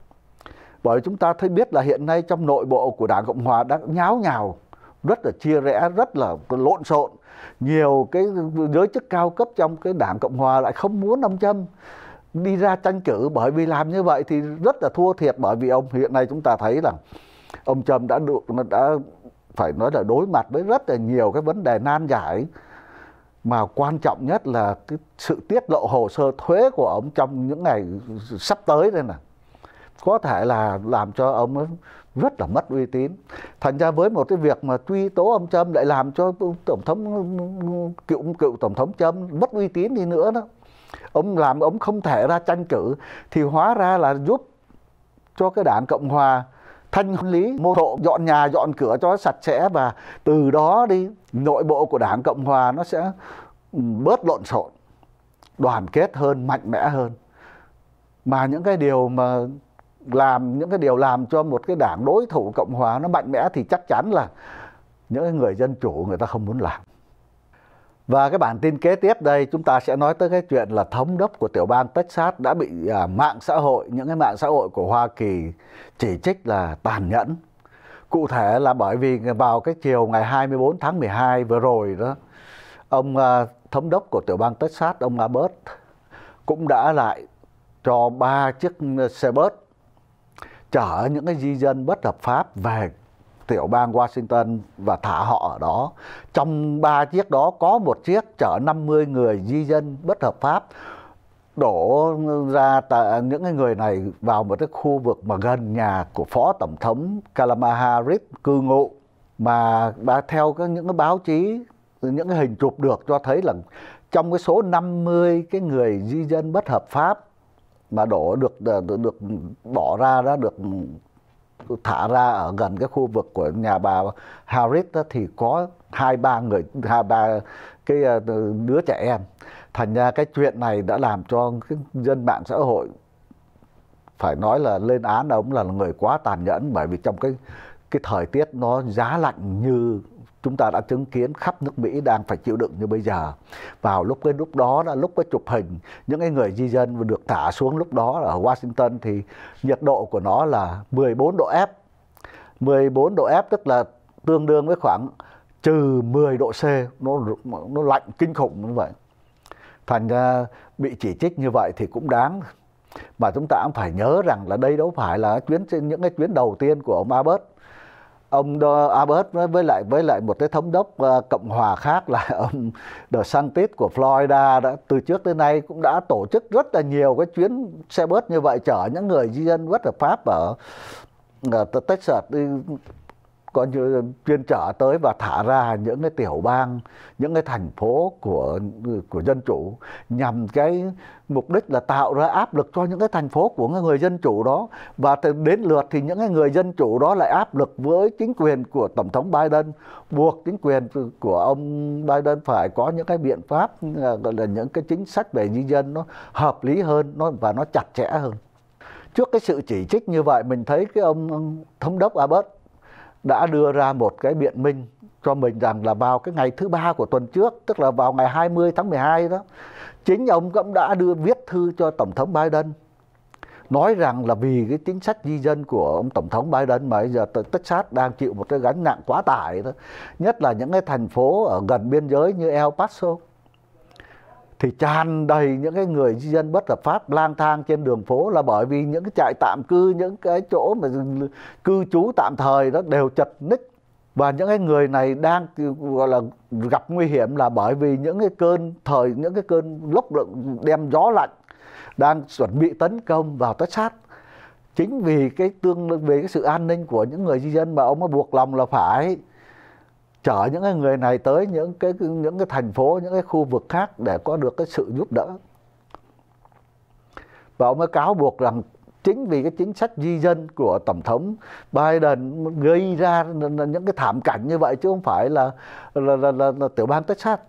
Bởi chúng ta thấy biết là hiện nay trong nội bộ của Đảng Cộng hòa đang nháo nhào, rất là chia rẽ, rất là lộn xộn. Nhiều cái giới chức cao cấp trong cái Đảng Cộng hòa lại không muốn ông Trump đi ra tranh cử bởi vì làm như vậy thì rất là thua thiệt bởi vì ông hiện nay chúng ta thấy là ông Trump đã được đã phải nói là đối mặt với rất là nhiều cái vấn đề nan giải mà quan trọng nhất là cái sự tiết lộ hồ sơ thuế của ông trong những ngày sắp tới đây nè có thể là làm cho ông rất là mất uy tín thành ra với một cái việc mà truy tố ông trump lại làm cho tổng thống cựu cựu tổng thống trump mất uy tín đi nữa đó ông làm ông không thể ra tranh cử thì hóa ra là giúp cho cái đảng cộng hòa thanh lý mô hộ dọn nhà dọn cửa cho sạch sẽ và từ đó đi nội bộ của đảng cộng hòa nó sẽ ừ, bớt lộn xộn đoàn kết hơn mạnh mẽ hơn mà những cái điều mà làm những cái điều làm cho một cái đảng đối thủ cộng hòa nó mạnh mẽ thì chắc chắn là những người dân chủ người ta không muốn làm và cái bản tin kế tiếp đây chúng ta sẽ nói tới cái chuyện là thống đốc của tiểu bang Texas đã bị à, mạng xã hội, những cái mạng xã hội của Hoa Kỳ chỉ trích là tàn nhẫn. Cụ thể là bởi vì vào cái chiều ngày 24 tháng 12 vừa rồi đó, ông à, thống đốc của tiểu bang Texas, ông Abbott cũng đã lại cho ba chiếc xe bớt chở những cái di dân bất hợp pháp về tiểu bang Washington và thả họ ở đó. Trong ba chiếc đó có một chiếc chở 50 người di dân bất hợp pháp đổ ra tà, những người này vào một cái khu vực mà gần nhà của phó tổng thống Kamala Harris cư ngụ mà theo các những cái báo chí những cái hình chụp được cho thấy là trong cái số 50 cái người di dân bất hợp pháp mà đổ được được, được bỏ ra đó được thả ra ở gần cái khu vực của nhà bà Harris đó, thì có hai ba người hai ba cái ờ, đứa trẻ em thành ra cái chuyện này đã làm cho cái dân mạng xã hội phải nói là lên án ông là người quá tàn nhẫn bởi vì trong cái cái thời tiết nó giá lạnh như chúng ta đã chứng kiến khắp nước Mỹ đang phải chịu đựng như bây giờ. Vào lúc cái lúc đó là lúc cái chụp hình những cái người di dân được thả xuống lúc đó ở Washington thì nhiệt độ của nó là 14 độ F. 14 độ F tức là tương đương với khoảng trừ 10 độ C nó nó lạnh kinh khủng như vậy. Thành ra bị chỉ trích như vậy thì cũng đáng mà chúng ta cũng phải nhớ rằng là đây đâu phải là chuyến những cái chuyến đầu tiên của ông Abbott ông Abbott với lại với lại một cái thống đốc ờ, cộng hòa khác là ông DeSantis của Florida đã từ trước tới nay cũng đã tổ chức rất là nhiều cái chuyến xe bus như vậy chở những người di dân bất hợp pháp ở, ở ờ, Texas có như chuyên trở tới và thả ra những cái tiểu bang, những cái thành phố của của dân chủ nhằm cái mục đích là tạo ra áp lực cho những cái thành phố của người dân chủ đó và đến lượt thì những cái người dân chủ đó lại áp lực với chính quyền của tổng thống Biden buộc chính quyền của ông Biden phải có những cái biện pháp à, gọi là những cái chính sách về di dân nó hợp lý hơn nó và nó chặt chẽ hơn trước cái sự chỉ trích như vậy mình thấy cái ông thống đốc Abbott đã đưa ra một cái biện minh cho mình rằng là vào cái ngày thứ ba của tuần trước, tức là vào ngày 20 tháng 12 đó, chính ông cũng đã đưa viết thư cho Tổng thống Biden nói rằng là vì cái chính sách di dân của ông tổng thống Biden mà bây giờ Texas đang chịu một cái gánh nặng quá tải đó, nhất là những cái thành phố ở gần biên giới như El Paso thì tràn đầy những cái người di dân bất hợp pháp lang thang trên đường phố là bởi vì những cái trại tạm cư những cái chỗ mà cư trú tạm thời đó đều chật ních và những cái người này đang gọi là gặp nguy hiểm là bởi vì những cái cơn thời những cái cơn lốc lượng đem gió lạnh đang chuẩn bị tấn công vào tất sát chính vì cái tương về cái sự an ninh của những người di dân mà ông ấy buộc lòng là phải chở những cái người này tới những cái những cái thành phố những cái khu vực khác để có được cái sự giúp đỡ và ông ấy cáo buộc rằng chính vì cái chính sách di dân của tổng thống Biden gây ra những cái thảm cảnh như vậy chứ không phải là là, là, là, là tiểu bang Texas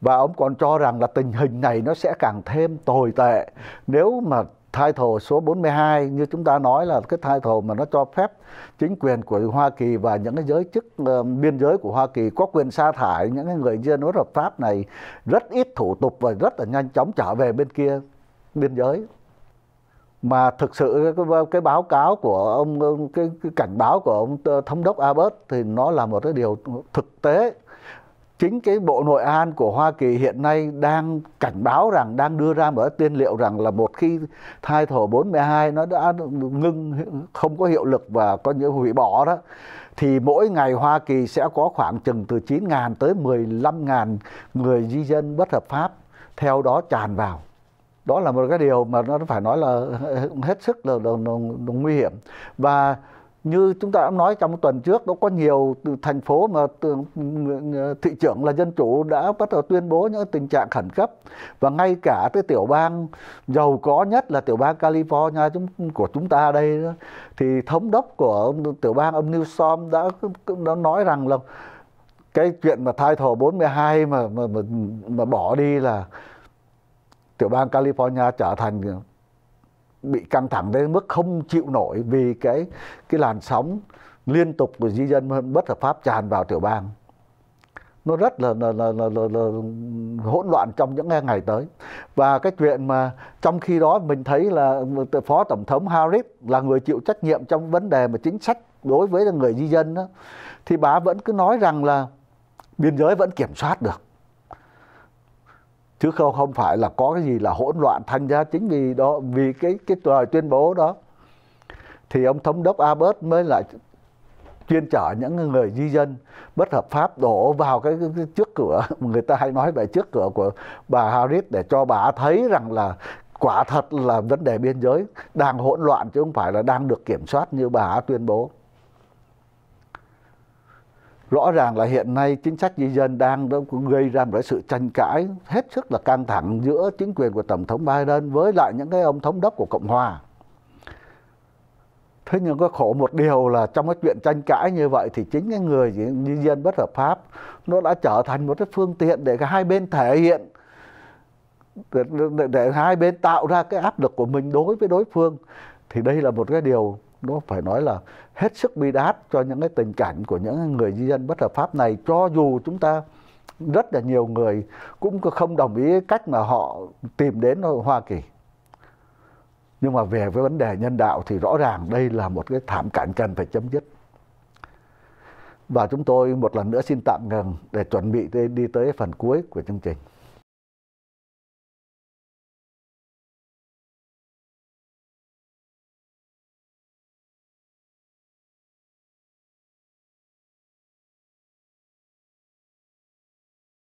và ông còn cho rằng là tình hình này nó sẽ càng thêm tồi tệ nếu mà title số 42 như chúng ta nói là cái title mà nó cho phép chính quyền của Hoa Kỳ và những cái giới chức uh, biên giới của Hoa Kỳ có quyền sa thải những cái người dân bất hợp pháp này rất ít thủ tục và rất là nhanh chóng trở về bên kia biên giới mà thực sự cái, cái báo cáo của ông cái, cái cảnh báo của ông ờ, thống đốc Abbott thì nó là một cái điều thực tế chính cái bộ nội an của Hoa Kỳ hiện nay đang cảnh báo rằng đang đưa ra một tiên liệu rằng là một khi thai thổ 42 nó đã ngưng không có hiệu lực và có những hủy bỏ đó thì mỗi ngày Hoa Kỳ sẽ có khoảng chừng từ 9.000 tới 15.000 người di dân bất hợp pháp theo đó tràn vào đó là một cái điều mà nó phải nói là hết sức là, là, là, là nguy hiểm và như chúng ta đã nói trong tuần trước đó có nhiều thành phố mà thị trưởng là dân chủ đã bắt đầu tuyên bố những tình trạng khẩn cấp và ngay cả cái tiểu bang giàu có nhất là tiểu bang California của chúng ta đây thì thống đốc của tiểu bang ông Newsom đã đã nói rằng là cái chuyện mà thai thổ 42 mà mà mà, mà bỏ đi là tiểu bang California trở thành bị căng thẳng đến mức không chịu nổi vì cái cái làn sóng liên tục của di dân bất hợp pháp tràn vào tiểu bang nó rất là, là, là, là, là, là hỗn loạn trong những ngày tới và cái chuyện mà trong khi đó mình thấy là phó tổng thống Harris là người chịu trách nhiệm trong vấn đề mà chính sách đối với người di dân đó, thì bà vẫn cứ nói rằng là biên giới vẫn kiểm soát được chứ không không phải là có cái gì là hỗn loạn thành ra chính vì đó vì cái cái lời tuyên bố đó thì ông thống đốc Albert mới lại chuyên chở những người di dân bất hợp pháp đổ vào cái, cái, trước cửa người ta hay nói về trước cửa của bà Harris để cho bà thấy rằng là quả thật là vấn đề biên giới đang hỗn loạn chứ không phải là đang được kiểm soát như bà tuyên bố rõ ràng là hiện nay chính sách di dân đang gây ra một sự tranh cãi hết sức là căng thẳng giữa chính quyền của tổng thống Biden với lại những cái ông thống đốc của cộng hòa thế nhưng có khổ một điều là trong cái chuyện tranh cãi như vậy thì chính cái người di dân bất hợp pháp nó đã trở thành một cái phương tiện để hai bên thể hiện để, để, để hai bên tạo ra cái áp lực của mình đối với đối phương thì đây là một cái điều nó phải nói là hết sức bi đát cho những cái tình cảnh của những người di dân bất hợp pháp này cho dù chúng ta rất là nhiều người cũng không đồng ý cách mà họ tìm đến Hoa Kỳ. Nhưng mà về với vấn đề nhân đạo thì rõ ràng đây là một cái thảm cảnh cần phải chấm dứt. Và chúng tôi một lần nữa xin tạm ngừng để chuẩn bị đi tới phần cuối của chương trình.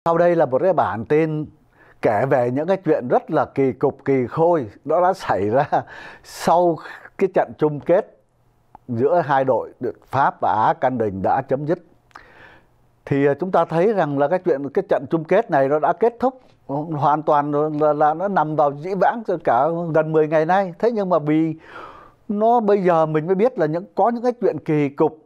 Sau đây là một cái bản tin kể về những cái chuyện rất là kỳ cục kỳ khôi đó đã xảy ra sau cái trận chung kết giữa hai đội Pháp và Á Căn Đình đã chấm dứt. Thì à, chúng ta thấy rằng là cái chuyện cái trận chung kết này nó đã kết thúc hoàn toàn là, là nó nằm vào dĩ vãng cả gần 10 ngày nay. Thế nhưng mà vì nó bây giờ mình mới biết là những có những cái chuyện kỳ cục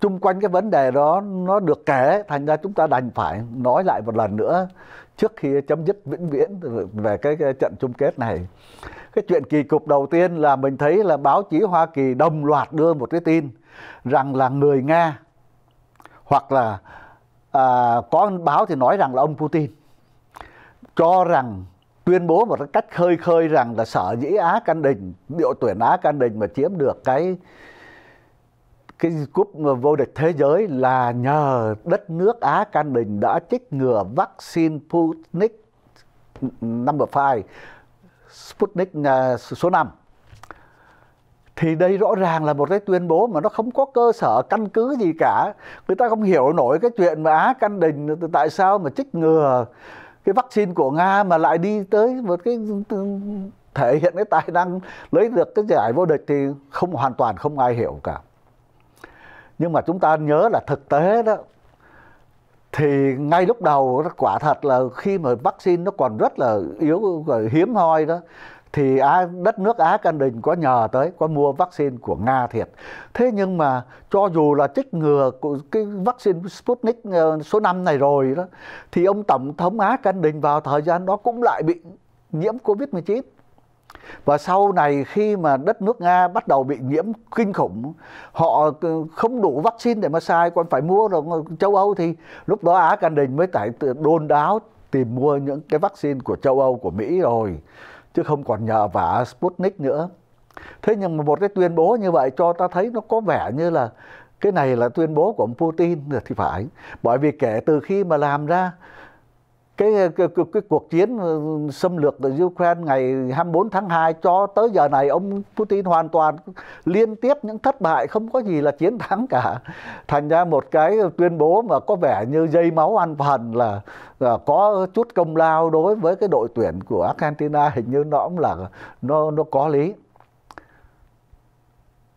chung quanh cái vấn đề đó nó được kể thành ra chúng ta đành phải nói lại một lần nữa trước khi chấm dứt vĩnh viễn về cái, cái trận chung kết này cái chuyện kỳ cục đầu tiên là mình thấy là báo chí Hoa Kỳ đồng loạt đưa một cái tin rằng là người Nga hoặc là à, có báo thì nói rằng là ông Putin cho rằng tuyên bố một cách khơi khơi rằng là sở dĩ Á Căn Đình, điệu tuyển Á Căn Đình mà chiếm được cái cái cúp vô địch thế giới là nhờ đất nước Á Can Đình đã chích ngừa vaccine Sputnik number 5, Sputnik à, số 5. Thì đây rõ ràng là một cái tuyên bố mà nó không có cơ sở căn cứ gì cả. Người ta không hiểu nổi cái chuyện mà Á Can Đình tại sao mà chích ngừa cái vaccine của Nga mà lại đi tới một cái ừ, thể hiện cái tài năng lấy được cái giải vô địch thì không hoàn toàn không ai hiểu cả nhưng mà chúng ta nhớ là thực tế đó thì ngay lúc đầu quả thật là khi mà vaccine nó còn rất là yếu hiếm hoi đó thì ai đất nước Á Căn Đình có nhờ tới, có mua vaccine của Nga thiệt. Thế nhưng mà cho dù là trích ngừa cái vaccine Sputnik ờ, số 5 này rồi đó, thì ông Tổng thống Á Căn Đình vào thời gian đó cũng lại bị nhiễm Covid-19 và sau này khi mà đất nước Nga bắt đầu bị nhiễm kinh khủng họ không đủ vaccine để mà xài còn phải mua rồi châu Âu thì lúc đó Á Căn Đình mới tải đôn đáo tìm mua những cái vaccine của châu Âu của Mỹ rồi chứ không còn nhờ vả Sputnik nữa thế nhưng mà một cái tuyên bố như vậy cho ta thấy nó có vẻ như là cái này là tuyên bố của ông Putin thì phải bởi vì kể từ khi mà làm ra cái, cái, cái, cái cuộc chiến ờ, xâm lược ở Ukraine ngày 24 tháng 2 cho tới giờ này ông Putin hoàn toàn liên tiếp những thất bại không có gì là chiến thắng cả thành ra một cái tuyên bố mà có vẻ như dây máu ăn phần là, là ờ, có chút công lao đối với cái đội tuyển của Argentina hình như nó cũng là nó nó có lý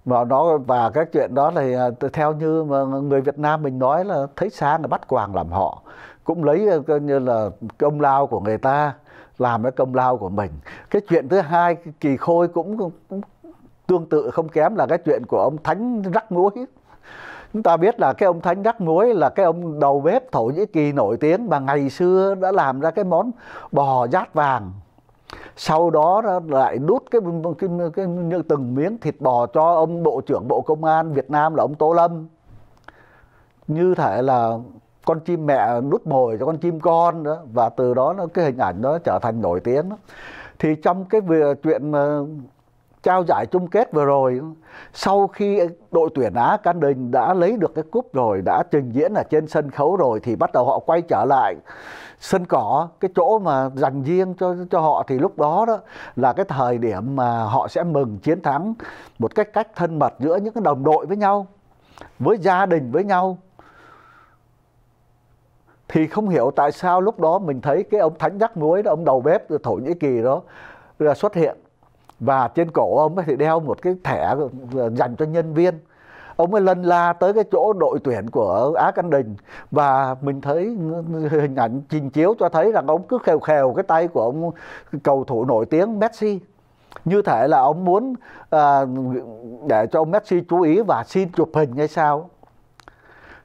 và nó và cái chuyện đó thì ờ, theo như mà người Việt Nam mình nói là thấy sáng là bắt quàng làm họ cũng lấy ờ, coi như là công lao của người ta làm cái công lao của mình cái chuyện thứ hai kỳ khôi cũng, cũng tương tự không kém là cái chuyện của ông thánh rắc muối chúng ta biết là cái ông thánh rắc muối là cái ông đầu bếp thổ nhĩ kỳ nổi tiếng mà ngày xưa đã làm ra cái món bò rát vàng sau đó lại đút cái, cái, cái, cái từng miếng thịt bò cho ông bộ trưởng bộ công an Việt Nam là ông Tô Lâm như thể là con chim mẹ đút mồi cho con chim con đó và từ đó nó cái hình ảnh đó trở thành nổi tiếng đó. thì trong cái việc chuyện mà trao giải chung kết vừa rồi sau khi đội tuyển Á Can Đình đã lấy được cái cúp rồi đã trình diễn ở trên sân khấu rồi thì bắt đầu họ quay trở lại sân cỏ cái chỗ mà dành riêng cho cho họ thì lúc đó đó là cái thời điểm mà họ sẽ mừng chiến thắng một cách cách thân mật giữa những cái đồng đội với nhau với gia đình với nhau thì không hiểu tại sao lúc đó mình thấy cái ông thánh rắc muối đó ông đầu bếp thổ nhĩ kỳ đó là xuất hiện và trên cổ ông ấy thì đeo một cái thẻ dành cho nhân viên ông ấy lân la tới cái chỗ đội tuyển của Á Căn Đình và mình thấy hình ảnh trình chiếu cho thấy rằng ông cứ khều khều cái tay của ông cầu thủ nổi tiếng Messi như thể là ông muốn à, để cho ông Messi chú ý và xin chụp hình hay sao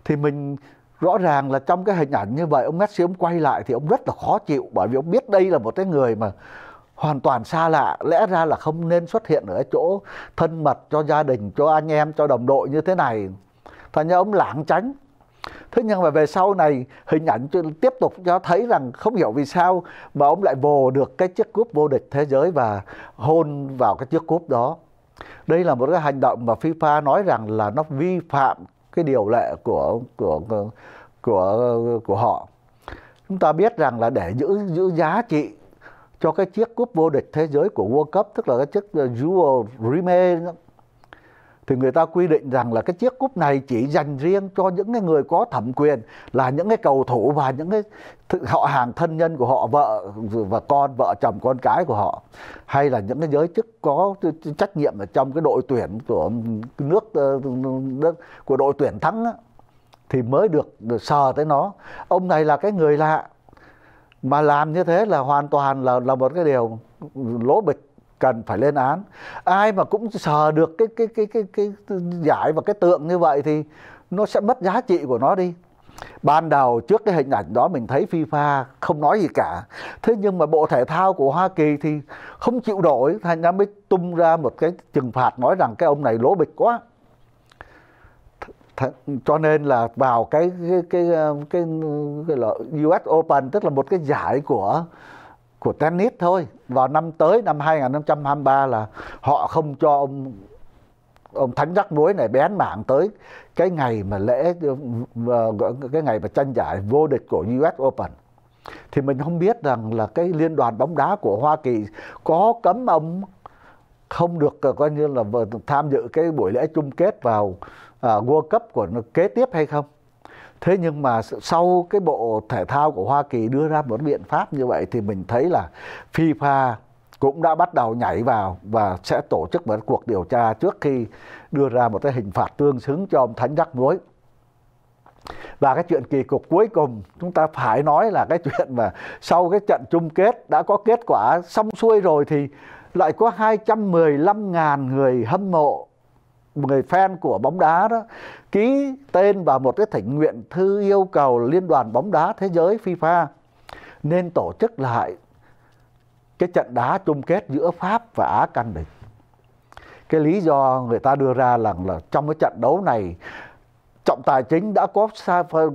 thì mình rõ ràng là trong cái hình ảnh như vậy ông Messi ông quay lại thì ông rất là khó chịu bởi vì ông biết đây là một cái người mà hoàn toàn xa lạ lẽ ra là không nên xuất hiện ở chỗ thân mật cho gia đình cho anh em cho đồng đội như thế này thành ra ông lảng tránh thế nhưng mà về sau này hình ảnh tiếp tục cho thấy rằng không hiểu vì sao mà ông lại vồ được cái chiếc cúp vô địch thế giới và hôn vào cái chiếc cúp đó đây là một cái hành động mà FIFA nói rằng là nó vi phạm cái điều lệ của của của của họ chúng ta biết rằng là để giữ giữ giá trị cho cái chiếc cúp vô địch thế giới của World Cup tức là cái chiếc ờ, Jewel Rimet thì người ta quy định rằng là cái chiếc cúp này chỉ dành riêng cho những cái người có thẩm quyền là những cái cầu thủ và những cái họ hàng thân nhân của họ vợ và con vợ chồng con cái của họ hay là những cái giới chức có trách nhiệm ở trong cái đội tuyển của nước, ờ, nước của đội tuyển thắng á, thì mới được, được sờ tới nó ông này là cái người lạ mà làm như thế là hoàn toàn là là một cái điều lỗ bịch cần phải lên án ai mà cũng sờ được cái cái cái cái cái giải và cái tượng như vậy thì nó sẽ mất giá trị của nó đi ban đầu trước cái hình ảnh đó mình thấy FIFA không nói gì cả thế nhưng mà bộ thể thao của Hoa Kỳ thì không chịu đổi thành ra mới tung ra một cái trừng phạt nói rằng cái ông này lỗ bịch quá cho nên là vào cái cái cái cái, cái, cái, cái US Open tức là một cái giải của của tennis thôi vào năm tới năm 2023 là họ không cho ông ông thánh rắc muối này bén mảng tới cái ngày mà lễ ờ, cái ngày mà tranh giải vô địch của US Open thì mình không biết rằng là cái liên đoàn bóng đá của Hoa Kỳ có cấm ông không được ờ, coi như là tham dự cái buổi lễ chung kết vào ờ, World Cup của kế tiếp hay không thế nhưng mà sau cái bộ thể thao của Hoa Kỳ đưa ra một biện pháp như vậy thì mình thấy là FIFA cũng đã bắt đầu nhảy vào và sẽ tổ chức một cuộc điều tra trước khi đưa ra một cái hình phạt tương xứng cho ông Thánh rắc Muối. Và cái chuyện kỳ cục cuối cùng chúng ta phải nói là cái chuyện mà sau cái trận chung kết đã có kết quả xong xuôi rồi thì lại có 215.000 người hâm mộ người fan của bóng đá đó ký tên vào một cái thỉnh nguyện thư yêu cầu liên đoàn bóng đá thế giới FIFA nên tổ chức lại cái trận đá chung kết giữa Pháp và Á Căn Địch. Cái lý do người ta đưa ra là, là trong cái trận đấu này trọng tài chính đã có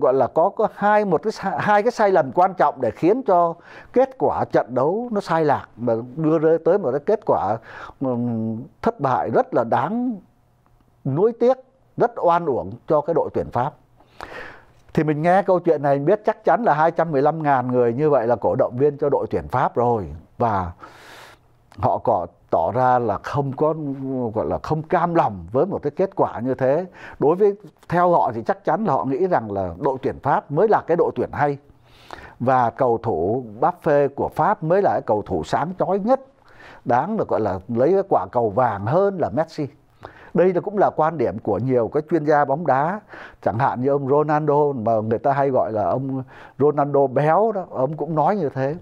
gọi là có có hai một cái hai cái sai lầm quan trọng để khiến cho kết quả trận đấu nó sai lạc mà đưa tới một cái kết quả thất bại rất là đáng nuối tiếc rất oan uổng cho cái đội tuyển Pháp thì mình nghe câu chuyện này biết chắc chắn là 215.000 người như vậy là cổ động viên cho đội tuyển Pháp rồi và họ có tỏ ra là không có gọi là không cam lòng với một cái kết quả như thế đối với theo họ thì chắc chắn là họ nghĩ rằng là đội tuyển Pháp mới là cái đội tuyển hay và cầu thủ Buffet của Pháp mới là cái cầu thủ sáng chói nhất đáng được gọi là lấy cái quả cầu vàng hơn là Messi đây là cũng là quan điểm của nhiều các chuyên gia bóng đá chẳng hạn như ông Ronaldo mà người ta hay gọi là ông Ronaldo béo đó ông cũng nói như thế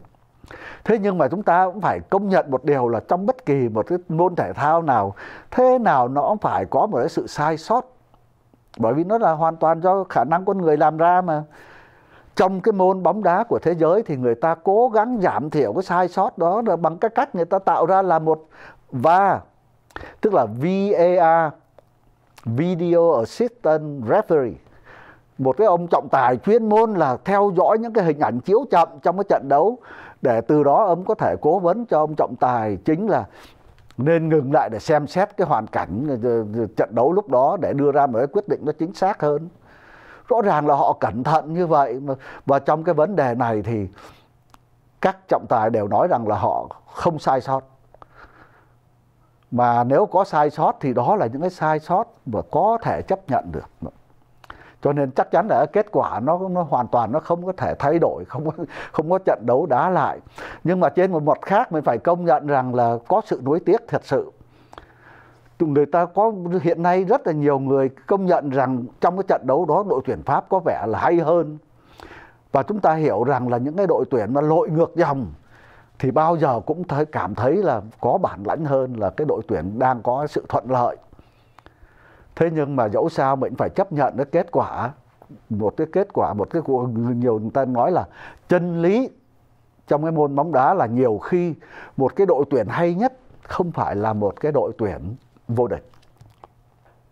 thế nhưng mà chúng ta cũng phải công nhận một điều là trong bất kỳ một cái môn thể thao nào thế nào nó cũng phải có một cái sự sai sót bởi vì nó là hoàn toàn do khả năng con người làm ra mà trong cái môn bóng đá của thế giới thì người ta cố gắng giảm thiểu cái sai sót đó là bằng cái cách người ta tạo ra là một và tức là VAR Video Assistant Referee một cái ông trọng tài chuyên môn là theo dõi những cái hình ảnh chiếu chậm trong cái trận đấu để từ đó ông có thể cố vấn cho ông trọng tài chính là nên ngừng lại để xem xét cái hoàn cảnh ờ, ờ, ờ, trận đấu lúc đó để đưa ra một cái quyết định nó chính xác hơn rõ ràng là họ cẩn thận như vậy mà và trong cái vấn đề này thì các trọng tài đều nói rằng là họ không sai sót mà nếu có sai sót thì đó là những cái sai sót mà có thể chấp nhận được cho nên chắc chắn là kết quả nó nó hoàn toàn nó không có thể thay đổi không có không có trận đấu đá lại nhưng mà trên một mặt khác mình phải công nhận rằng là có sự nuối tiếc thật sự người ta có hiện nay rất là nhiều người công nhận rằng trong cái trận đấu đó đội tuyển pháp có vẻ là hay hơn và chúng ta hiểu rằng là những cái đội tuyển mà lội ngược dòng thì bao giờ cũng thấy, cảm thấy là có bản lãnh hơn là cái đội tuyển đang có sự thuận lợi thế nhưng mà dẫu sao mình phải chấp nhận cái kết quả một cái kết quả một cái cuộc nhiều người ta nói là chân lý trong cái môn bóng đá là nhiều khi một cái đội tuyển hay nhất không phải là một cái đội tuyển vô địch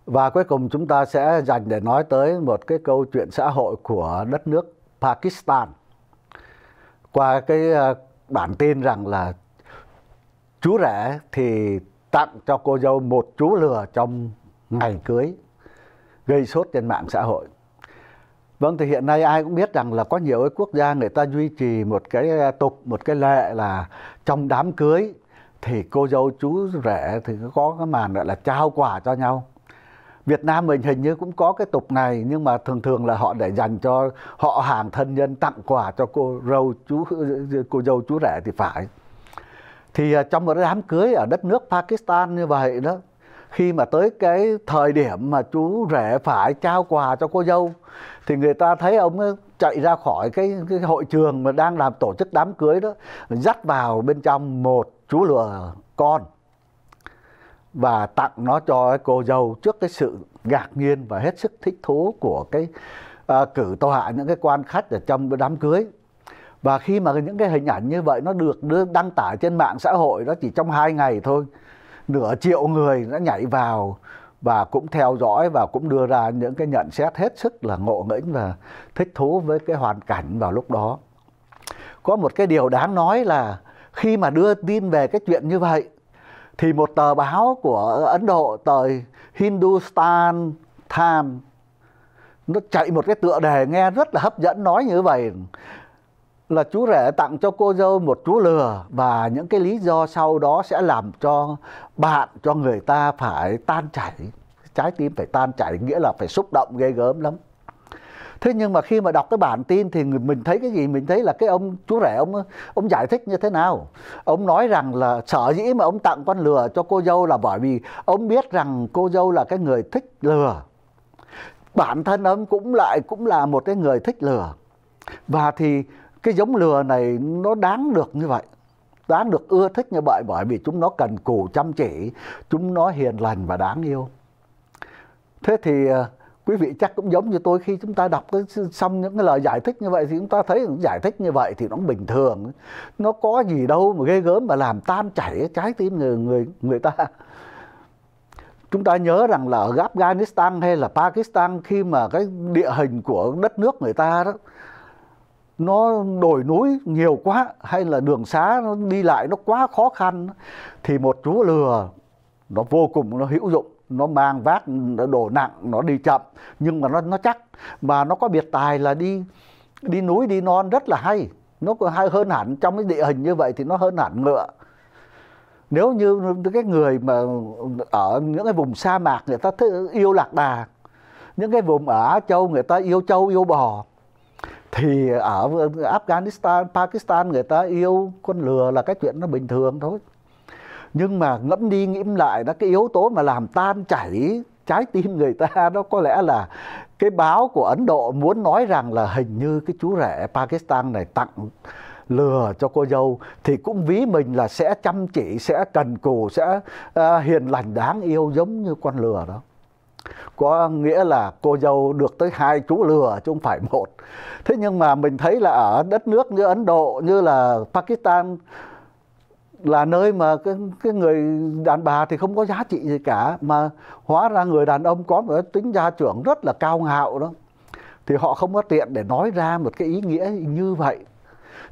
và cuối cùng chúng ta sẽ dành để nói tới một cái câu chuyện xã hội của đất nước Pakistan qua cái bản tin rằng là chú rể thì tặng cho cô dâu một chú lừa trong ngày cưới gây sốt trên mạng xã hội. Vâng thì hiện nay ai cũng biết rằng là có nhiều quốc gia người ta duy trì một cái tục, một cái lệ là trong đám cưới thì cô dâu chú rể thì có cái màn gọi là trao quà cho nhau Việt Nam mình hình như cũng có cái tục này nhưng mà thường thường là họ để dành cho họ hàng thân nhân tặng quà cho cô râu chú cô dâu chú rể thì phải. Thì à, trong một đám cưới ở đất nước Pakistan như vậy đó khi mà tới cái thời điểm mà chú rể phải trao quà cho cô dâu thì người ta thấy ông ấy ờ, chạy ra khỏi cái, cái hội trường mà đang làm tổ chức đám cưới đó dắt vào bên trong một chú lừa con và tặng nó cho cô dâu trước cái sự ngạc nhiên và hết sức thích thú của cái à, cử tô hạ những cái quan khách ở trong cái đám cưới và khi mà những cái hình ảnh như vậy nó được đưa đăng tải trên mạng xã hội đó chỉ trong hai ngày thôi nửa triệu người đã nhảy vào và cũng theo dõi và cũng đưa ra những cái nhận xét hết sức là ngộ nghĩnh và thích thú với cái hoàn cảnh vào lúc đó có một cái điều đáng nói là khi mà đưa tin về cái chuyện như vậy thì một tờ báo của Ấn Độ tờ Hindustan Times nó chạy một cái tựa đề nghe rất là hấp dẫn nói như vậy là chú rể tặng cho cô dâu một chú lừa và những cái lý do sau đó sẽ làm cho bạn cho người ta phải tan chảy trái tim phải tan chảy nghĩa là phải xúc động ghê gớm lắm thế nhưng mà khi mà đọc cái bản tin thì mình thấy cái gì mình thấy là cái ông chú rể ông ông giải thích như thế nào ông nói rằng là sở dĩ mà ông tặng con lừa cho cô dâu là bởi vì ông biết rằng cô dâu là cái người thích lừa bản thân ông cũng lại cũng là một cái người thích lừa và thì cái giống lừa này nó đáng được như vậy đáng được ưa thích như vậy bởi vì chúng nó cần cù chăm chỉ chúng nó hiền lành và đáng yêu thế thì ờ, quý vị chắc cũng giống như tôi khi chúng ta đọc xong những cái lời giải thích như vậy thì chúng ta thấy giải thích như vậy thì nó bình thường nó có gì đâu mà ghê gớm mà làm tan chảy trái tim người người người ta chúng ta nhớ rằng là ở Afghanistan hay là Pakistan khi mà cái địa hình của đất nước người ta đó nó đồi núi nhiều quá hay là đường xá nó đi lại nó quá khó khăn thì một chú lừa nó vô cùng nó hữu dụng nó mang vác nó đổ nặng nó đi chậm nhưng mà nó nó chắc mà nó có biệt tài là đi đi núi đi non rất là hay nó còn hay hơn hẳn trong cái địa hình như vậy thì nó hơn hẳn ngựa nếu như cái người mà ở những cái vùng sa mạc người ta thích yêu lạc đà những cái vùng ở Á Châu người ta yêu châu yêu bò thì ở Afghanistan, Pakistan người ta yêu con lừa là cái chuyện nó bình thường thôi nhưng mà ngẫm đi nghĩ lại đó cái yếu tố mà làm tan chảy trái tim người ta đó có lẽ là cái báo của Ấn Độ muốn nói rằng là hình như cái chú rể Pakistan này tặng lừa cho cô dâu thì cũng ví mình là sẽ chăm chỉ sẽ cần cù sẽ uh, hiền lành đáng yêu giống như con lừa đó có nghĩa là cô dâu được tới hai chú lừa chứ không phải một thế nhưng mà mình thấy là ở đất nước như ấn độ như là pakistan là nơi mà cái, cái người đàn bà thì không có giá trị gì cả mà hóa ra người đàn ông có một tính gia trưởng rất là cao ngạo đó thì họ không có tiện để nói ra một cái ý nghĩa như vậy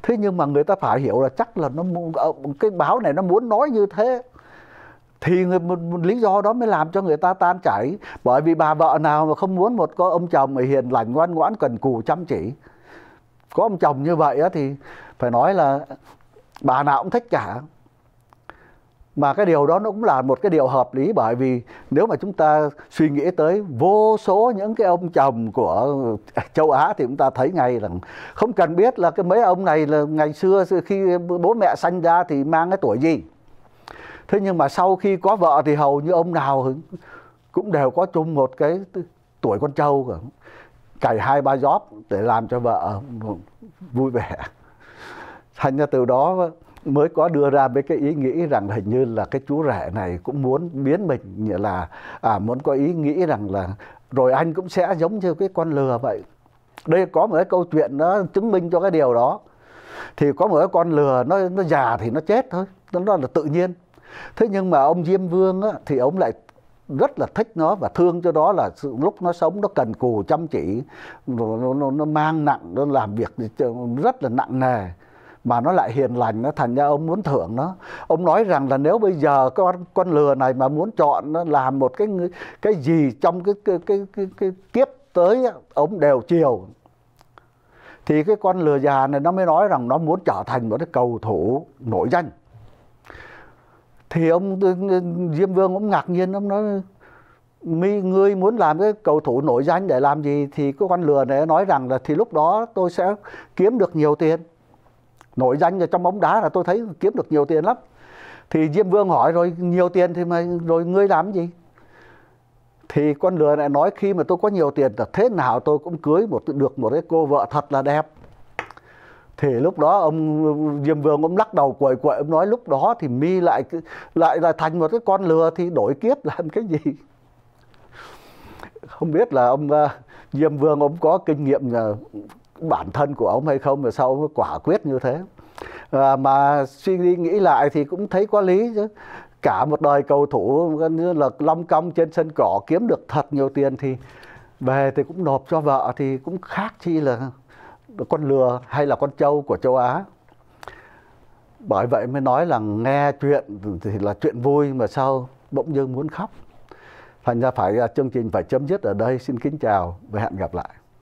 thế nhưng mà người ta phải hiểu là chắc là nó ờ, cái báo này nó muốn nói như thế thì người, một, một lý do đó mới làm cho người ta tan chảy bởi vì bà vợ nào mà không muốn một con ông chồng mà hiền lành ngoan ngoãn cần cù chăm chỉ có ông chồng như vậy á thì phải nói là bà nào cũng thích cả mà cái điều đó nó cũng là một cái điều hợp lý bởi vì nếu mà chúng ta suy nghĩ tới vô số những cái ông chồng của châu Á thì chúng ta thấy ngay rằng không cần biết là cái mấy ông này là ngày xưa khi bố mẹ sanh ra thì mang cái tuổi gì thế nhưng mà sau khi có vợ thì hầu như ông nào cũng đều có chung một cái tuổi con trâu cả cày hai ba gióp để làm cho vợ vui vẻ thành ra từ đó mới có đưa ra với cái ý nghĩ rằng hình như là cái chú rể này cũng muốn biến mình là à, muốn có ý nghĩ rằng là rồi anh cũng sẽ giống như cái con lừa vậy đây có một cái câu chuyện nó chứng minh cho cái điều đó thì có một cái con lừa nó nó già thì nó chết thôi nó là tự nhiên thế nhưng mà ông diêm vương á, thì ông lại rất là thích nó và thương cho đó là lúc nó sống nó cần cù chăm chỉ nó, nó, nó mang nặng nó làm việc rất là nặng nề mà nó lại hiền lành nó thành ra ông muốn thưởng nó ông nói rằng là nếu bây giờ con con lừa này mà muốn chọn nó làm một cái cái gì trong cái cái cái, cái, cái kiếp tới ông đều chiều thì cái con lừa già này nó mới nói rằng nó muốn trở thành một cái cầu thủ nổi danh thì ông diêm vương cũng ngạc nhiên ông nói mi ngươi muốn làm cái cầu thủ nổi danh để làm gì thì cái con lừa này nói rằng là thì lúc đó tôi sẽ kiếm được nhiều tiền nổi danh ở trong bóng đá là tôi thấy kiếm được nhiều tiền lắm thì diêm vương hỏi rồi nhiều tiền thì mà rồi ngươi làm gì thì con lừa lại nói khi mà tôi có nhiều tiền là thế nào tôi cũng cưới một được một cái cô vợ thật là đẹp thì lúc đó ông diêm vương ông lắc đầu quậy quậy ông nói lúc đó thì mi lại lại là thành một cái con lừa thì đổi kiếp làm cái gì không biết là ông uh, diêm vương ông có kinh nghiệm là bản thân của ông hay không mà sao ông quả quyết như thế à, mà suy đi nghĩ lại thì cũng thấy có lý chứ cả một đời cầu thủ như là long cong trên sân cỏ kiếm được thật nhiều tiền thì về thì cũng nộp cho vợ thì cũng khác chi là con lừa hay là con trâu của châu Á bởi vậy mới nói là nghe chuyện thì là chuyện vui mà sao bỗng dưng muốn khóc thành ra phải à, chương trình phải chấm dứt ở đây xin kính chào và hẹn gặp lại